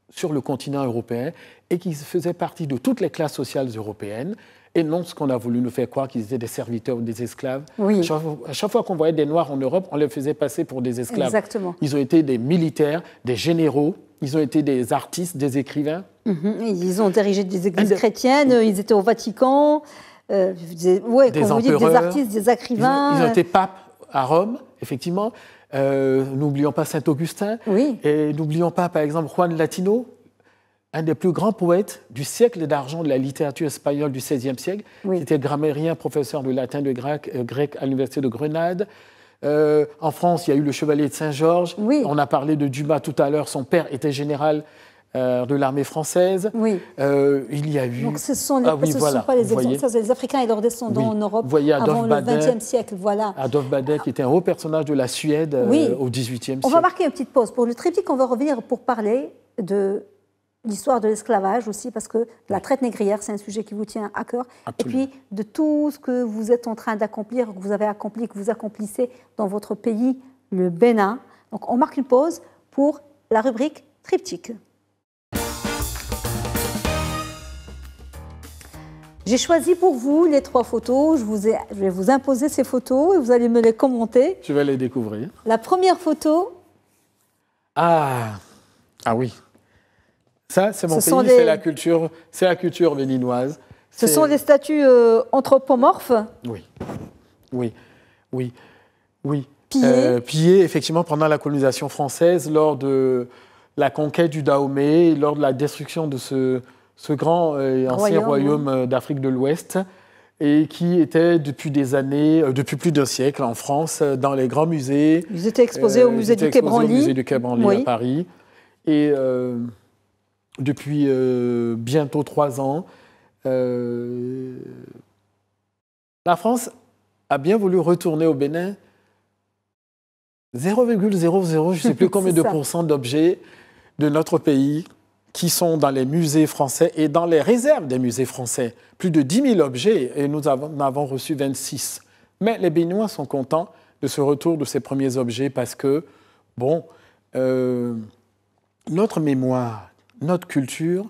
sur le continent européen et qu'ils faisaient partie de toutes les classes sociales européennes et non ce qu'on a voulu nous faire croire qu'ils étaient des serviteurs ou des esclaves. Oui. À, chaque fois, qu'on voyait des Noirs en Europe, on les faisait passer pour des esclaves. Exactement. Ils ont été des militaires, des généraux, ils ont été des artistes, des écrivains. Mhm. ils ont dirigé des églises chrétiennes, euh, ils étaient au Vatican. des, euh, ouais, des, artistes, des écrivains. Ils ont, euh. été papes à Rome, effectivement. n'oublions pas Saint Augustin. Et n'oublions pas, par exemple, Juan Latino, un des plus grands poètes du siècle d'argent de la littérature espagnole du XVIe siècle. Oui. qui était grammairien, professeur de latin de grec, à l'université de Grenade. en France, il y a eu le Chevalier de Saint-Georges. On a parlé de Dumas tout à l'heure. Son père était général euh, de l'armée française. Euh, il y a eu. Donc ce sont les, ah sont pas les Africains et leurs descendants en Europe voyez, avant le XXe siècle. Voilà. Adolf qui était un haut personnage de la Suède euh, oui. au XVIIIe siècle. On va marquer une petite pause. Pour le triptyque, on va revenir pour parler de l'histoire de l'esclavage aussi, parce que la traite négrière, c'est un sujet qui vous tient à cœur. Et puis de tout ce que vous êtes en train d'accomplir, que vous avez accompli, que vous accomplissez dans votre pays, le Bénin. Donc on marque une pause pour la rubrique triptyque. J'ai choisi pour vous les trois photos. Je, vous je vais vous imposer ces photos et vous allez me les commenter. Tu vas les découvrir. La première photo. Ah, ah oui. Ça, c'est mon pays, c'est la culture, c'est la culture béninoise. Ce sont des statues euh, anthropomorphes. Oui, oui, oui, oui. Pillées. Euh, pillées, effectivement, pendant la colonisation française, lors de la conquête du Dahomey, lors de la destruction de ce, ce grand euh, et ancien royaume, euh, d'Afrique de l'Ouest et qui était depuis des années, euh, depuis plus d'un siècle en France, dans les grands musées. Ils étaient exposés au musée du Quai Branly. Au musée du à Paris. Et depuis bientôt trois ans, la France a bien voulu retourner au Bénin. 0,00, je ne sais plus [laughs] combien de pourcents d'objets de notre pays qui sont dans les musées français et dans les réserves des musées français. Plus de 10 000 objets et nous en avons reçu 26. Mais les Béninois sont contents de ce retour de ces premiers objets parce que, bon, euh, notre mémoire, notre culture,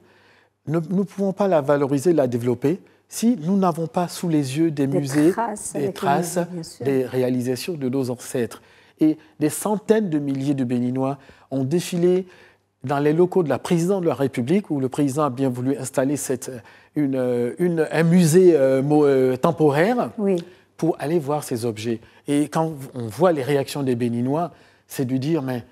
nous ne pouvons pas la valoriser, la développer si nous n'avons pas sous les yeux des, musées des traces des réalisations de nos ancêtres. Et des centaines de milliers de Béninois ont défilé dans les locaux de la présidente de la République, où le président a bien voulu installer euh, euh, une, un musée euh, temporaire pour aller voir ces objets. Et quand on voit les réactions des Béninois, c'est de dire, mais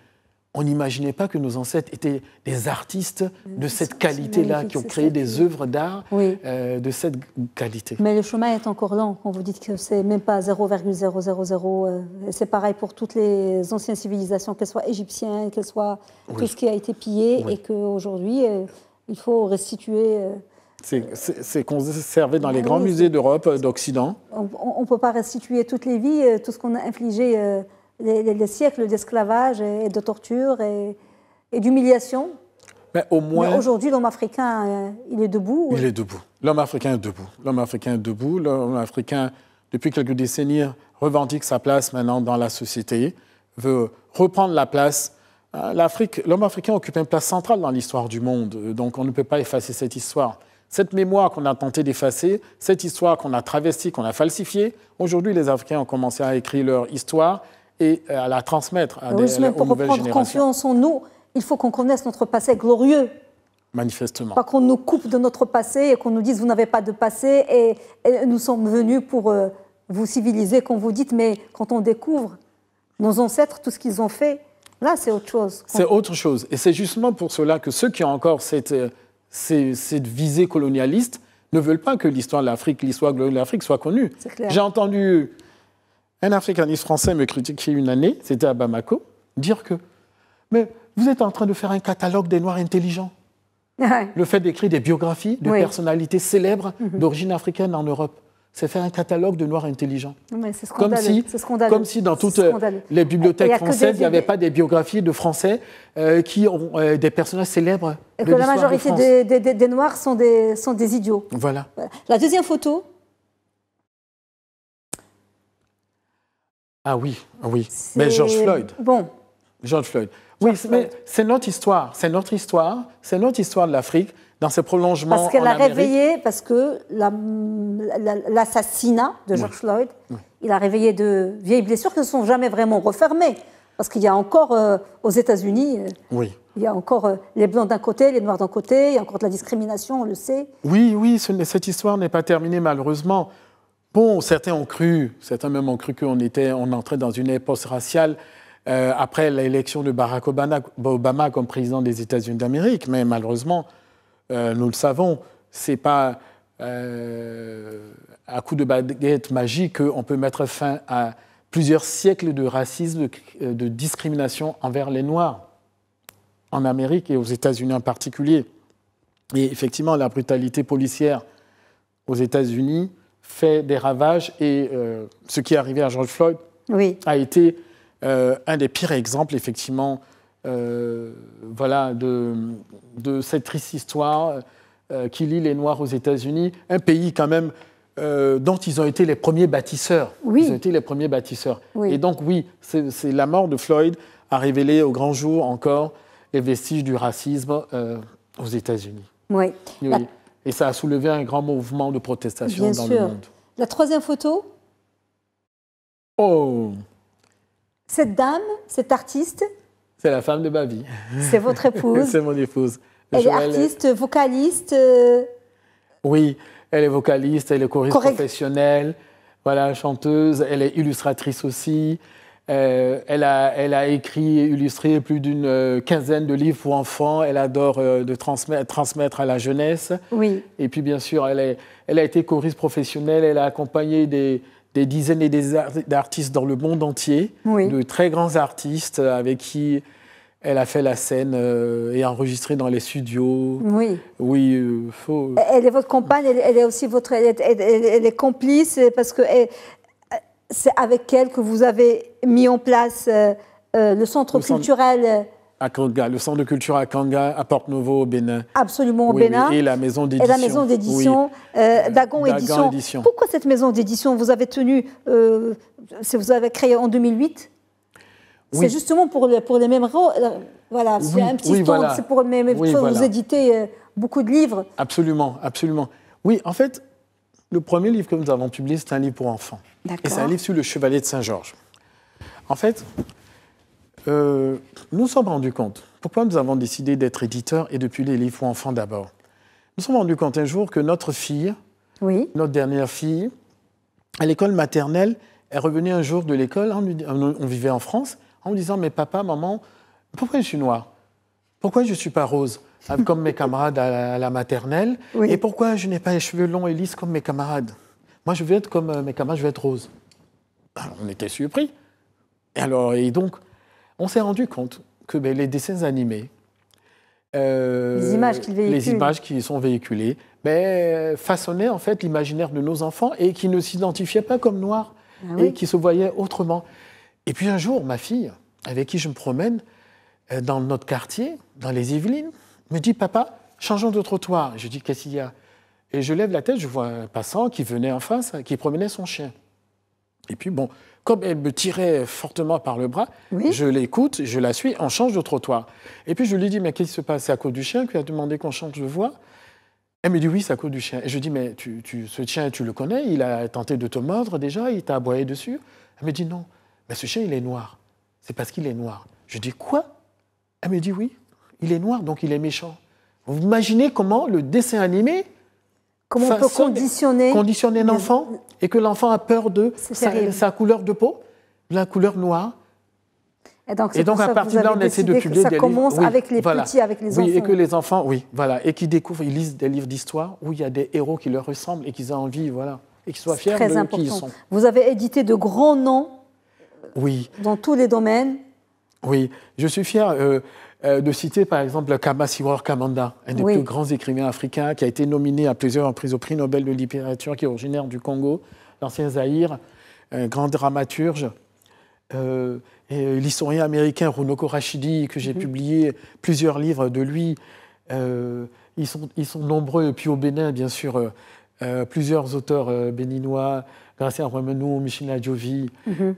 on n'imaginait pas que nos ancêtres étaient des artistes de cette qualité-là, qui ont créé des œuvres d'art euh, de cette qualité. Mais le chemin est encore lent. Quand vous dites que c'est même pas 0,000, euh, c'est pareil pour toutes les anciennes civilisations, qu'elles soient égyptiennes, qu'elles soient tout ce qui a été pillé, et qu'aujourd'hui, aujourd'hui euh, il faut restituer. C'est conservé dans les ah grands musées d'Europe, d'Occident. On ne peut pas restituer toutes les vies, tout ce qu'on a infligé les siècles d'esclavage et, de torture et, d'humiliation. Mais au moins. Aujourd'hui, l'homme africain, euh, il est debout. Il est debout. L'homme africain est debout. L'homme africain est debout. L'homme africain, depuis quelques décennies, revendique sa place maintenant dans la société, veut reprendre la place. Euh, L'Afrique, l'homme africain occupe une place centrale dans l'histoire du monde, euh, donc on ne peut pas effacer cette histoire. Cette mémoire qu'on a tenté d'effacer, cette histoire qu'on a travestie, qu'on a falsifiée, aujourd'hui les Africains ont commencé à écrire leur histoire et euh, à la transmettre à des, pour reprendre confiance en nous, il faut qu'on connaisse notre passé glorieux. Manifestement. Pas qu'on nous coupe de notre passé et qu'on nous dise vous n'avez pas de passé et, nous sommes venus pour euh, vous civiliser, qu'on vous dites, mais quand on découvre nos ancêtres, tout ce qu'ils ont fait, là c'est autre chose. C'est autre chose. Et c'est justement pour cela que ceux qui ont encore cette, euh, cette, visée colonialiste ne veulent pas que l'histoire de l'Afrique, l'histoire de l'Afrique soit connue. J'ai entendu un africaniste français me critiquait une année, c'était à Bamako, dire que mais vous êtes en train de faire un catalogue des Noirs intelligents. Le fait d'écrire des biographies de personnalités célèbres mhm. d'origine africaine en Europe, c'est faire un catalogue de Noirs intelligents. Mais comme, si, comme si dans toutes euh, les bibliothèques françaises, il n'y avait pas des biographies de Français euh, qui ont euh, des personnages célèbres. Et que la majorité des, Noirs sont des, idiots. voilà. La deuxième photo, Ah oui, ah oui. Mais George Floyd. Bon. George Floyd. oui, mais c'est notre histoire, c'est notre histoire, c'est notre histoire de l'Afrique dans ses prolongements. Parce qu'elle a réveillé, parce que l'assassinat de George Floyd, il a réveillé de vieilles blessures qui ne sont jamais vraiment refermées. Parce qu'il y a encore euh, aux États-Unis, euh, oui. il y a encore euh, les blancs d'un côté, les noirs d'un côté, il y a encore de la discrimination, on le sait. Oui, oui, cette histoire n'est pas terminée malheureusement. Bon, certains ont cru, certains même ont cru qu'on était, on entrait dans une époque raciale euh, après l'élection de Barack Obama, comme président des États-Unis d'Amérique, mais malheureusement, euh, nous le savons, n'est pas euh, à coup de baguette magique qu'on peut mettre fin à plusieurs siècles de racisme, de discrimination envers les Noirs en Amérique et aux États-Unis en particulier. Et effectivement, la brutalité policière aux États-Unis fait des ravages et euh, ce qui est arrivé à George Floyd oui. a été euh, un des pires exemples, effectivement, euh, voilà, de, de, cette triste histoire qui lie les Noirs aux États-Unis, un pays quand même dont ils ont été les premiers bâtisseurs. Ils ont été les premiers bâtisseurs. Et donc, oui, c'est la mort de Floyd a révélé au grand jour encore les vestiges du racisme aux États-Unis. oui. Et ça a soulevé un grand mouvement de protestation dans le monde. La troisième photo Oh Cette dame, cette artiste C'est la femme de ma C'est votre épouse [laughs] C'est mon épouse. Elle est artiste, vocaliste euh. Oui, elle est vocaliste, elle est choriste professionnelle, voilà, chanteuse, elle est illustratrice aussi. Euh, elle, a, écrit et illustré plus d'une euh, quinzaine de livres pour enfants. Elle adore euh, de transmettre, à la jeunesse. Oui. Et puis, bien sûr, elle, a été choriste professionnelle. Elle a accompagné des, dizaines et des artistes dans le monde entier, de très grands artistes avec qui elle a fait la scène et enregistré dans les studios. Oui. Oui, faut. Elle est votre compagne, elle, est aussi votre. Elle elle est complice parce que c'est avec elle que vous avez mis en place euh, euh, le centre culturel. Euh, à Kanga, le centre de culture à Kanga, à Porte nouveau au Bénin. Absolument, au Bénin. et la maison d'édition. Et la maison d'édition, Dagon, édition. Pourquoi cette maison d'édition Vous avez tenu, vous avez créé en 2008 C'est justement pour, pour les mêmes. Voilà, c'est un petit temps, c'est pour les mêmes. vous éditez beaucoup de livres. Absolument, absolument. Oui, en fait, le premier livre que nous avons publié, c'est un livre pour enfants. Et c'est un livre sur le chevalier de Saint-Georges. En fait, nous euh, nous sommes rendus compte, pourquoi nous avons décidé d'être éditeurs et de les livres pour enfants d'abord Nous sommes rendus compte un jour que notre fille, notre dernière fille, à l'école maternelle, elle revenait un jour de l'école, on, vivait en France, en me disant, mais papa, maman, pourquoi je suis noire Pourquoi je ne suis pas rose ah, comme mes camarades à la maternelle. Et pourquoi je n'ai pas les cheveux longs et lisses comme mes camarades Moi, je veux être comme euh, mes camarades, je veux être rose. Ben, on était surpris. Et, alors, donc, on s'est rendu compte que ben, les dessins animés, euh, les, images qui sont véhiculées, ben, façonnaient en fait l'imaginaire de nos enfants et qui ne s'identifiaient pas comme noirs ah et qui se voyaient autrement. Et puis un jour, ma fille, avec qui je me promène, euh, dans notre quartier, dans les Yvelines, me dit Papa, changeons de trottoir. Je dis Qu'est-ce qu'il y a Et je lève la tête, je vois un passant qui venait en face, hein, qui promenait son chien. Et puis, bon, comme elle me tirait fortement par le bras, je l'écoute, je la suis, on change de trottoir. Et puis, je lui dis Mais qu'est-ce qui se passe C'est à cause du chien qui a demandé qu'on change de voie elle me dit oui, c'est à cause du chien. Et je dis mais tu, tu, ce chien, tu le connais Il a tenté de te mordre déjà Il t'a aboyé dessus Elle me dit non. Mais ce chien, il est noir. C'est parce qu'il est noir. Je dis quoi Elle me dit oui. Il est noir, donc il est méchant. Vous imaginez comment le dessin animé Comment on peut conditionner, conditionner un enfant et que l'enfant a peur de sa, couleur de peau, la couleur noire. Et donc, à partir de là, on essaie de publier que ça commence avec les petits, avec les Et que les enfants, oui, voilà, et qui découvrent, ils lisent des livres d'histoire où il y a des héros qui leur ressemblent et qu'ils ont envie, voilà, et qu'ils soient fiers de qui ils sont. Vous avez édité de grands noms. Oui. Dans tous les domaines. Oui, je suis fier. Euh, euh, de citer par exemple Kama Siwar Kamanda, un des plus grands écrivains africains qui a été nominé à plusieurs reprises au prix Nobel de littérature, qui est originaire du Congo, l'ancien Zahir, un grand dramaturge. Euh, l'historien américain Runoko Rashidi, que j'ai mhm. publié plusieurs livres de lui. Euh, ils, sont, nombreux. Et puis au Bénin, bien sûr, plusieurs auteurs béninois, Gracia Romano, Michina Jovi. Mhm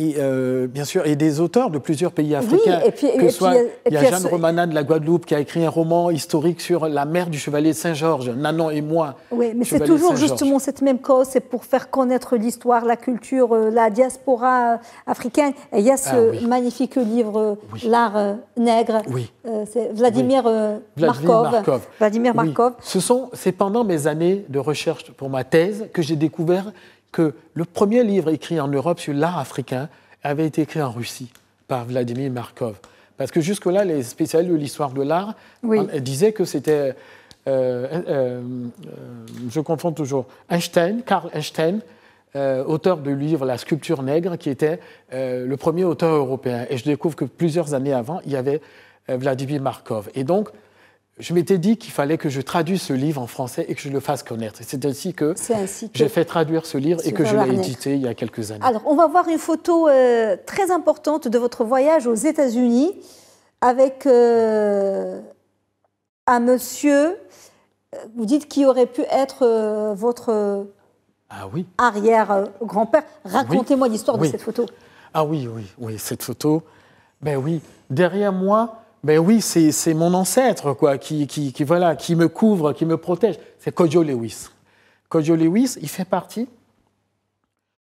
et euh, bien sûr, et des auteurs de plusieurs pays africains. Oui, et puis, que soit, il y a, Jeanne Romana de la Guadeloupe qui a écrit un roman historique sur la mère du chevalier de Saint-Georges, Nanon et moi. Oui, mais c'est toujours justement cette même cause, c'est pour faire connaître l'histoire, la culture, euh, la diaspora euh, africaine. Et il y a ce ah magnifique livre, L'art nègre, euh, c'est Vladimir, Markov. Vladimir Markov. Ce sont, c'est pendant mes années de recherche pour ma thèse que j'ai découvert que le premier livre écrit en Europe sur l'art africain avait été écrit en Russie par Vladimir Markov. Parce que jusque-là, les spécialistes de l'histoire de l'art euh, disaient que c'était, euh, euh, je confonds toujours, Einstein, Karl Einstein, auteur du livre La sculpture nègre, qui était le premier auteur européen. Et je découvre que plusieurs années avant, il y avait Vladimir Markov. Et donc, je m'étais dit qu'il fallait que je traduise ce livre en français et que je le fasse connaître. C'est ainsi que, j'ai fait traduire ce livre et que je l'ai édité il y a quelques années. Alors, on va voir une photo euh, très importante de votre voyage aux États-Unis avec euh, un monsieur, euh, vous dites, qui aurait pu être votre ah oui. arrière-grand-père. Racontez-moi l'histoire de cette photo. Ah oui, oui, oui, cette photo. Ben oui, derrière moi, ben oui, c'est mon ancêtre quoi, qui, qui, voilà, qui me couvre, qui me protège. C'est Kojo Lewis. Kojo Lewis, il fait partie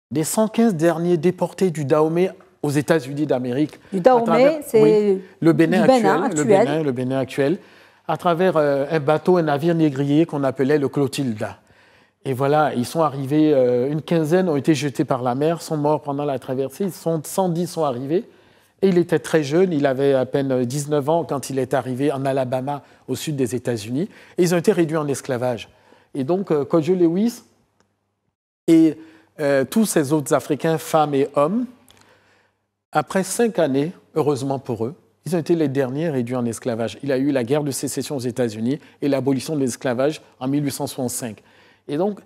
des 115 derniers déportés du Dahomey aux États-Unis d'Amérique. Du Dahomey, c'est le Bénin, actuel, Le, Bénin, actuel, à travers euh, un bateau, un navire négrier qu'on appelait le Clotilda. Et voilà, ils sont arrivés, euh, une quinzaine ont été jetés par la mer, sont morts pendant la traversée, sont, 110 sont arrivés. Et il était très jeune, il avait à peine 19 ans quand il est arrivé en Alabama, au sud des États-Unis. Et ils ont été réduits en esclavage. Et donc, Kojo euh, Lewis et euh, tous ces autres Africains, femmes et hommes, après cinq années, heureusement pour eux, ils ont été les derniers réduits en esclavage. Il a eu la guerre de sécession aux États-Unis et l'abolition de l'esclavage en 1865. Et donc,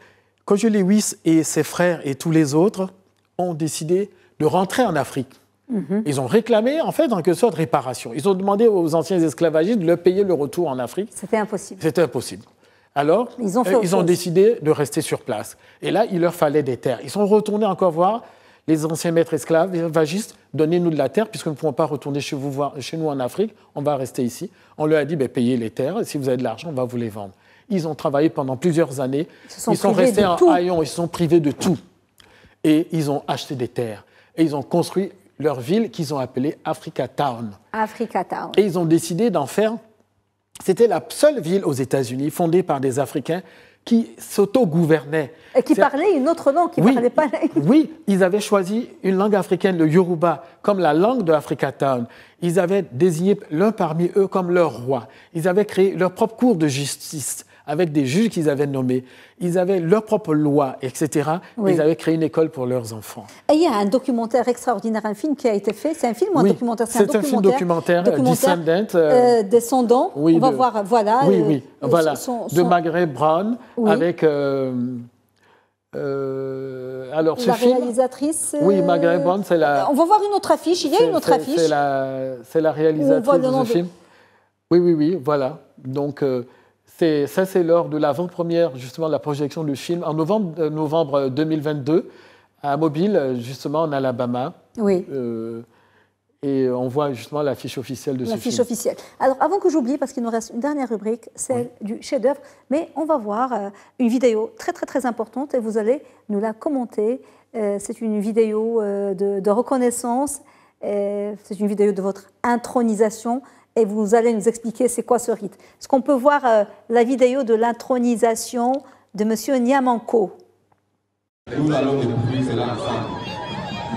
Kojo Lewis et ses frères et tous les autres ont décidé de rentrer en Afrique Mhm. Ils ont réclamé, en fait, en quelque sorte, réparation. Ils ont demandé aux anciens esclavagistes de leur payer le retour en Afrique. C'était impossible. C'était impossible. Alors, ils ont, euh, décidé de rester sur place. Et là, il leur fallait des terres. Ils sont retournés encore voir les anciens maîtres esclavagistes, donnez-nous de la terre, puisque nous ne pouvons pas retourner chez, vous, chez nous en Afrique, on va rester ici. On leur a dit, ben, payez les terres, si vous avez de l'argent, on va vous les vendre. Ils ont travaillé pendant plusieurs années, ils, sont, restés en haillons, ils sont privés de tout. Et ils ont acheté des terres, et ils ont construit leur ville qu'ils ont appelée Africa Town. Africa Town. Et ils ont décidé d'en faire. C'était la seule ville aux États-Unis fondée par des Africains qui s'auto-gouvernaient. Et qui parlaient une autre langue, qui ne parlaient pas. [laughs] oui, ils avaient choisi une langue africaine, le Yoruba, comme la langue de Africa Town. Ils avaient désigné l'un parmi eux comme leur roi. Ils avaient créé leur propre cour de justice avec des juges qu'ils avaient nommés. Ils avaient leur propre loi, etc. Ils avaient créé une école pour leurs enfants. Et il y a un documentaire extraordinaire, un film qui a été fait. C'est un film ou un documentaire C'est un, film documentaire, euh, Descendant. Euh, euh, on va voir, voilà. Oui, oui, voilà. de Margaret Brown avec. Euh, euh, alors, la réalisatrice. oui, Margaret Brown, c'est la. On va voir une autre affiche. Il y a une autre affiche. C'est la, la, réalisatrice du film. Oui, oui, oui. Voilà. Donc ça, c'est lors de l'avant-première, justement, de la projection du film, en novembre, euh, novembre 2022, euh, à Mobile, euh, justement, en Alabama. Oui. et on voit justement l'affiche officielle de ce film. L'affiche officielle. Alors, avant que j'oublie, parce qu'il nous reste une dernière rubrique, celle du chef-d'œuvre, mais on va voir une vidéo très, très, très importante et vous allez nous la commenter. c'est une vidéo de reconnaissance, c'est une vidéo de votre intronisation et vous allez nous expliquer c'est quoi ce rite. Est-ce qu'on peut voir euh, la vidéo de l'intronisation de M. Niamanko Nous allons découvrir cela ensemble.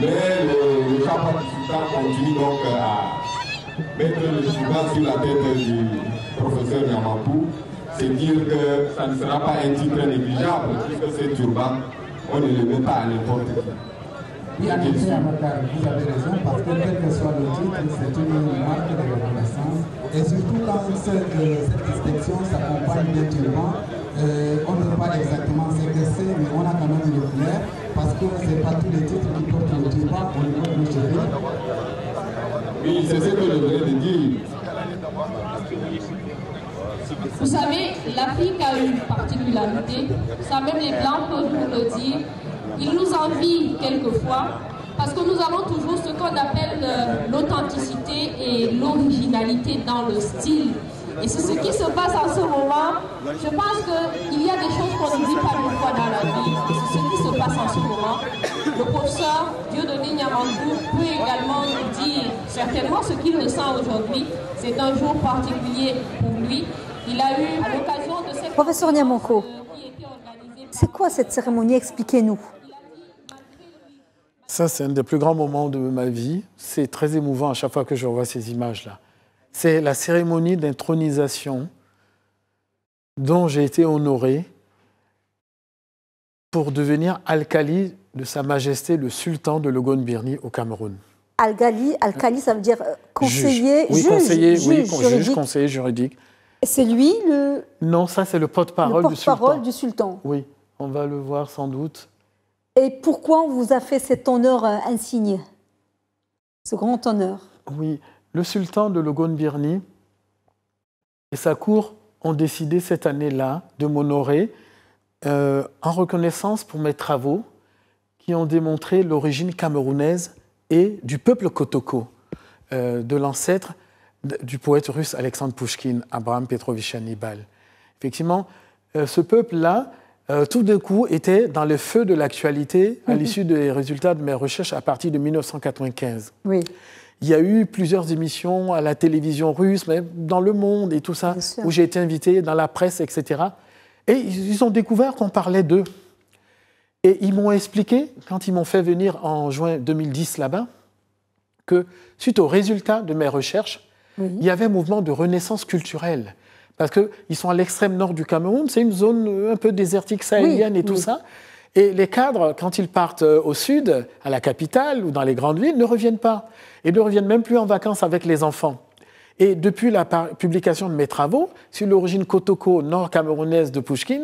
Mais le, le du participant continue donc à mettre le chapeau sur la tête du professeur Niamankou. C'est dire que ça ne sera pas un titre négligeable, puisque c'est turban, on ne le met pas à n'importe qui. Oui, à vous avez raison, parce que quel que soit le titre, c'est une marque de et surtout quand cette, cette distinction s'accompagne d'un tournant, euh, on ne sait pas exactement ce que c'est, mais on a quand même une lumière, parce que ce n'est pas tous les titres qui portent le turban, on le Oui, c'est ce que je voulais dire. Vous savez, l'Afrique a une particularité, ça même les Blancs peuvent nous le dire, ils nous envient quelquefois, parce que nous avons toujours ce qu'on appelle euh, l'authenticité et l'originalité dans le style. Et c'est ce qui se passe en ce moment. Je pense qu'il y a des choses qu'on ne dit pas une fois dans la vie. Et c'est ce qui se passe en ce moment. Le professeur de Nyamandou peut également nous dire certainement ce qu'il ressent aujourd'hui. C'est un jour particulier pour lui. Il a eu l'occasion de cette... Professeur Nyamanko, euh, c'est quoi cette cérémonie Expliquez-nous. Ça, c'est un des plus grands moments de ma vie. C'est très émouvant à chaque fois que je revois ces images-là. C'est la cérémonie d'intronisation dont j'ai été honoré pour devenir alcali de Sa Majesté le Sultan de Logone-Birni au Cameroun. Alcali, alcali, ça veut dire euh, conseiller, juge. Oui, conseiller, juge, juridique. conseiller juridique. C'est lui le. Non, ça c'est le porte-parole du sultan. Le porte-parole du sultan. Oui, on va le voir sans doute. Et pourquoi on vous a fait cet honneur euh, insigne, ce grand honneur Oui, le sultan de Logone-Birni et sa cour ont décidé cette année-là de m'honorer euh, en reconnaissance pour mes travaux qui ont démontré l'origine camerounaise et du peuple Kotoko, euh, de l'ancêtre du poète russe Alexandre Pouchkine, Abraham Petrovich Hannibal. Effectivement, ce peuple-là euh, tout d'un coup, était dans le feu de l'actualité à mhm. l'issue des résultats de mes recherches à partir de 1995. Oui. Il y a eu plusieurs émissions à la télévision russe, mais dans le monde et tout ça, où j'ai été invité, dans la presse, etc. Et ils ont découvert qu'on parlait d'eux. Et ils m'ont expliqué, quand ils m'ont fait venir en juin 2010 là-bas, que suite aux résultats de mes recherches, il y avait un mouvement de renaissance culturelle parce qu'ils sont à l'extrême nord du Cameroun, c'est une zone euh, un peu désertique sahélienne et tout ça. Et les cadres, quand ils partent euh, au sud, à la capitale ou dans les grandes villes, ne reviennent pas. Et ne reviennent même plus en vacances avec les enfants. Et depuis la publication de mes travaux sur l'origine Kotoko nord-camerounaise de Pushkin,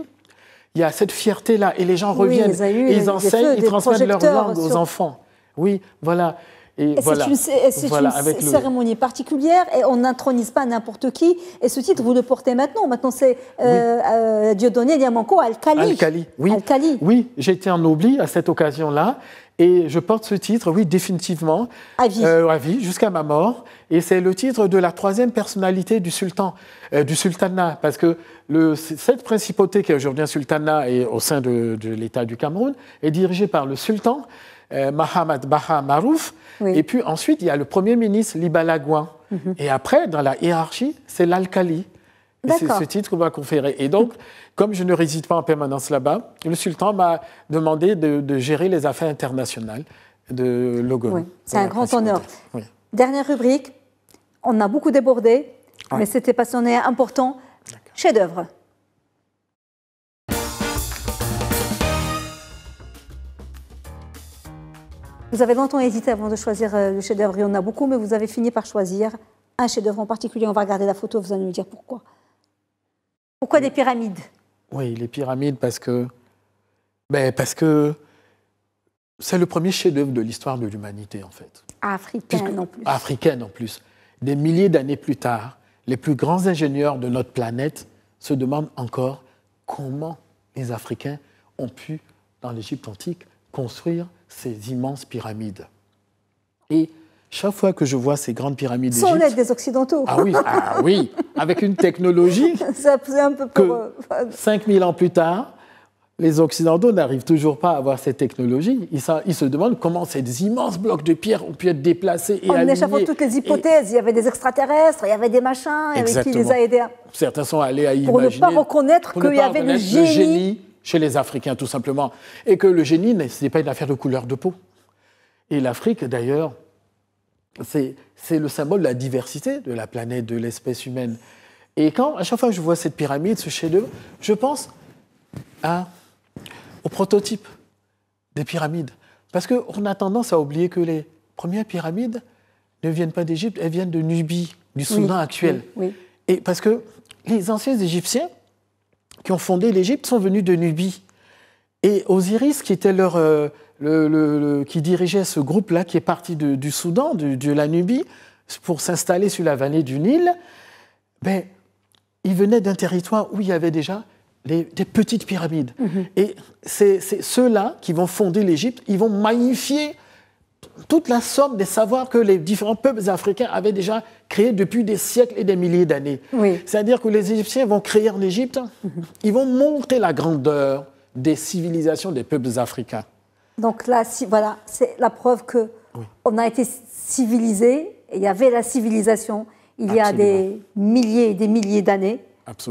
il y a cette fierté-là. Et les gens reviennent, ils, enseignent, ils transmettent leur langue aux enfants. Oui, voilà c'est une, cérémonie particulière et on n'intronise pas n'importe qui. Et ce titre, vous le portez maintenant. Maintenant, c'est euh, oui. Euh, Dieudonné Diamanco Al-Khali. oui. oui, j'ai été oubli à cette occasion-là. Et je porte ce titre, oui, définitivement. À vie. Euh, à vie, jusqu'à ma mort. Et c'est le titre de la troisième personnalité du sultan, euh, du sultanat. Parce que le, cette principauté qui est aujourd'hui un sultanat et au sein de, l'État du Cameroun est dirigée par le sultan, Mohamed Baha Marouf, et puis ensuite, il y a le premier ministre Libalagouin. Mhm. Et après, dans la hiérarchie, c'est l'Alcali. C'est ce titre qu'on va conférer. Et donc, comme je ne réside pas en permanence là-bas, le sultan m'a demandé de, gérer les affaires internationales de Logon. c'est un grand honneur. Dernière rubrique, on a beaucoup débordé, mais c'était passionné, important, chef-d'œuvre. Vous avez longtemps hésité avant de choisir euh, le chef-d'œuvre, il y en a beaucoup, mais vous avez fini par choisir un chef-d'œuvre en particulier. On va regarder la photo, vous allez nous dire pourquoi. Pourquoi des pyramides Oui, les pyramides, parce que. Ben, parce que c'est le premier chef-d'œuvre de l'histoire de l'humanité, en fait. Africaine en plus. Africaine en plus. Des milliers d'années plus tard, les plus grands ingénieurs de notre planète se demandent encore comment les Africains ont pu, dans l'Égypte antique, construire ces immenses pyramides. Et chaque fois que je vois ces grandes pyramides Sans l'aide des Occidentaux. Ah oui, ah oui, avec une technologie [laughs] Ça un peu pour... 5000 euh, ans plus tard, les Occidentaux n'arrivent toujours pas à avoir cette technologie. Ils, se demandent comment ces immenses blocs de pierre ont pu être déplacés et On En toutes les hypothèses. Il y avait des extraterrestres, il y avait des machins, avec qui les a aidés. Certains sont allés à pour Pour ne pas reconnaître qu'il y avait génie chez les Africains, tout simplement. Et que le génie, ce n'est pas une affaire de couleur de peau. Et l'Afrique, d'ailleurs, c'est le symbole de la diversité de la planète, de l'espèce humaine. Et quand, à chaque fois que je vois cette pyramide, ce chef-d'œuvre, je pense à, au prototype des pyramides. Parce qu'on a tendance à oublier que les premières pyramides ne viennent pas d'Égypte, elles viennent de Nubie, du Soudan actuel. oui. Et parce que les anciens Égyptiens, qui ont fondé l'Égypte sont venus de Nubie. Et Osiris, qui était leur, euh, le, qui dirigeait ce groupe-là, qui est parti du Soudan, de, la Nubie, pour s'installer sur la vallée du Nil, ben, il venait d'un territoire où il y avait déjà des petites pyramides. Mhm. Et c'est ceux-là qui vont fonder l'Égypte, ils vont magnifier toute la somme des savoirs que les différents peuples africains avaient déjà créés depuis des siècles et des milliers d'années. C'est-à-dire que les Égyptiens vont créer en Égypte, mhm. ils vont montrer la grandeur des civilisations des peuples africains. Donc là, voilà, c'est la preuve que on a été civilisé. Il y avait la civilisation il y a des milliers et des milliers d'années.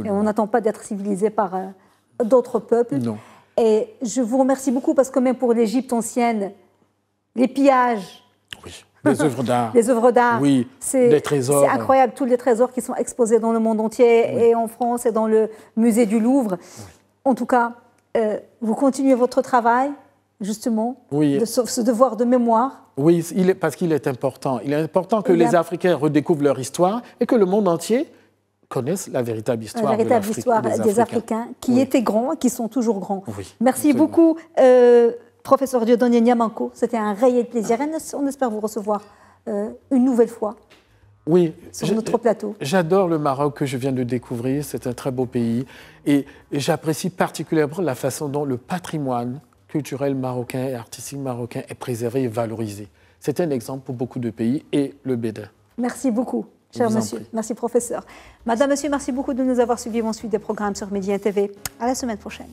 Et on n'attend pas d'être civilisé par euh, d'autres peuples. Non. Et je vous remercie beaucoup parce que même pour l'Égypte ancienne, les pillages. Oui. Les œuvres [laughs] d'art. les œuvres d'art. Oui, trésors. C'est incroyable, tous les trésors qui sont exposés dans le monde entier et en France et dans le musée du Louvre. En tout cas, euh, vous continuez votre travail, justement, de ce, devoir de mémoire. Oui, parce qu'il est important. Il est important que les Africains redécouvrent leur histoire et que le monde entier connaisse la véritable histoire, la véritable histoire des, Africains. qui étaient grands, qui sont toujours grands. Merci beaucoup, euh, professeur Diodonien Niamanko. C'était un rayé de plaisir. On espère vous recevoir euh, une nouvelle fois. Oui, sur notre plateau. J'adore le Maroc que je viens de découvrir. C'est un très beau pays. Et j'apprécie particulièrement la façon dont le patrimoine culturel marocain et artistique marocain est préservé et valorisé. C'est un exemple pour beaucoup de pays et le Bédin. Merci beaucoup, cher monsieur. Merci, professeur. Madame, monsieur, merci beaucoup de nous avoir suivis. On suit des programmes sur Média TV. À la semaine prochaine.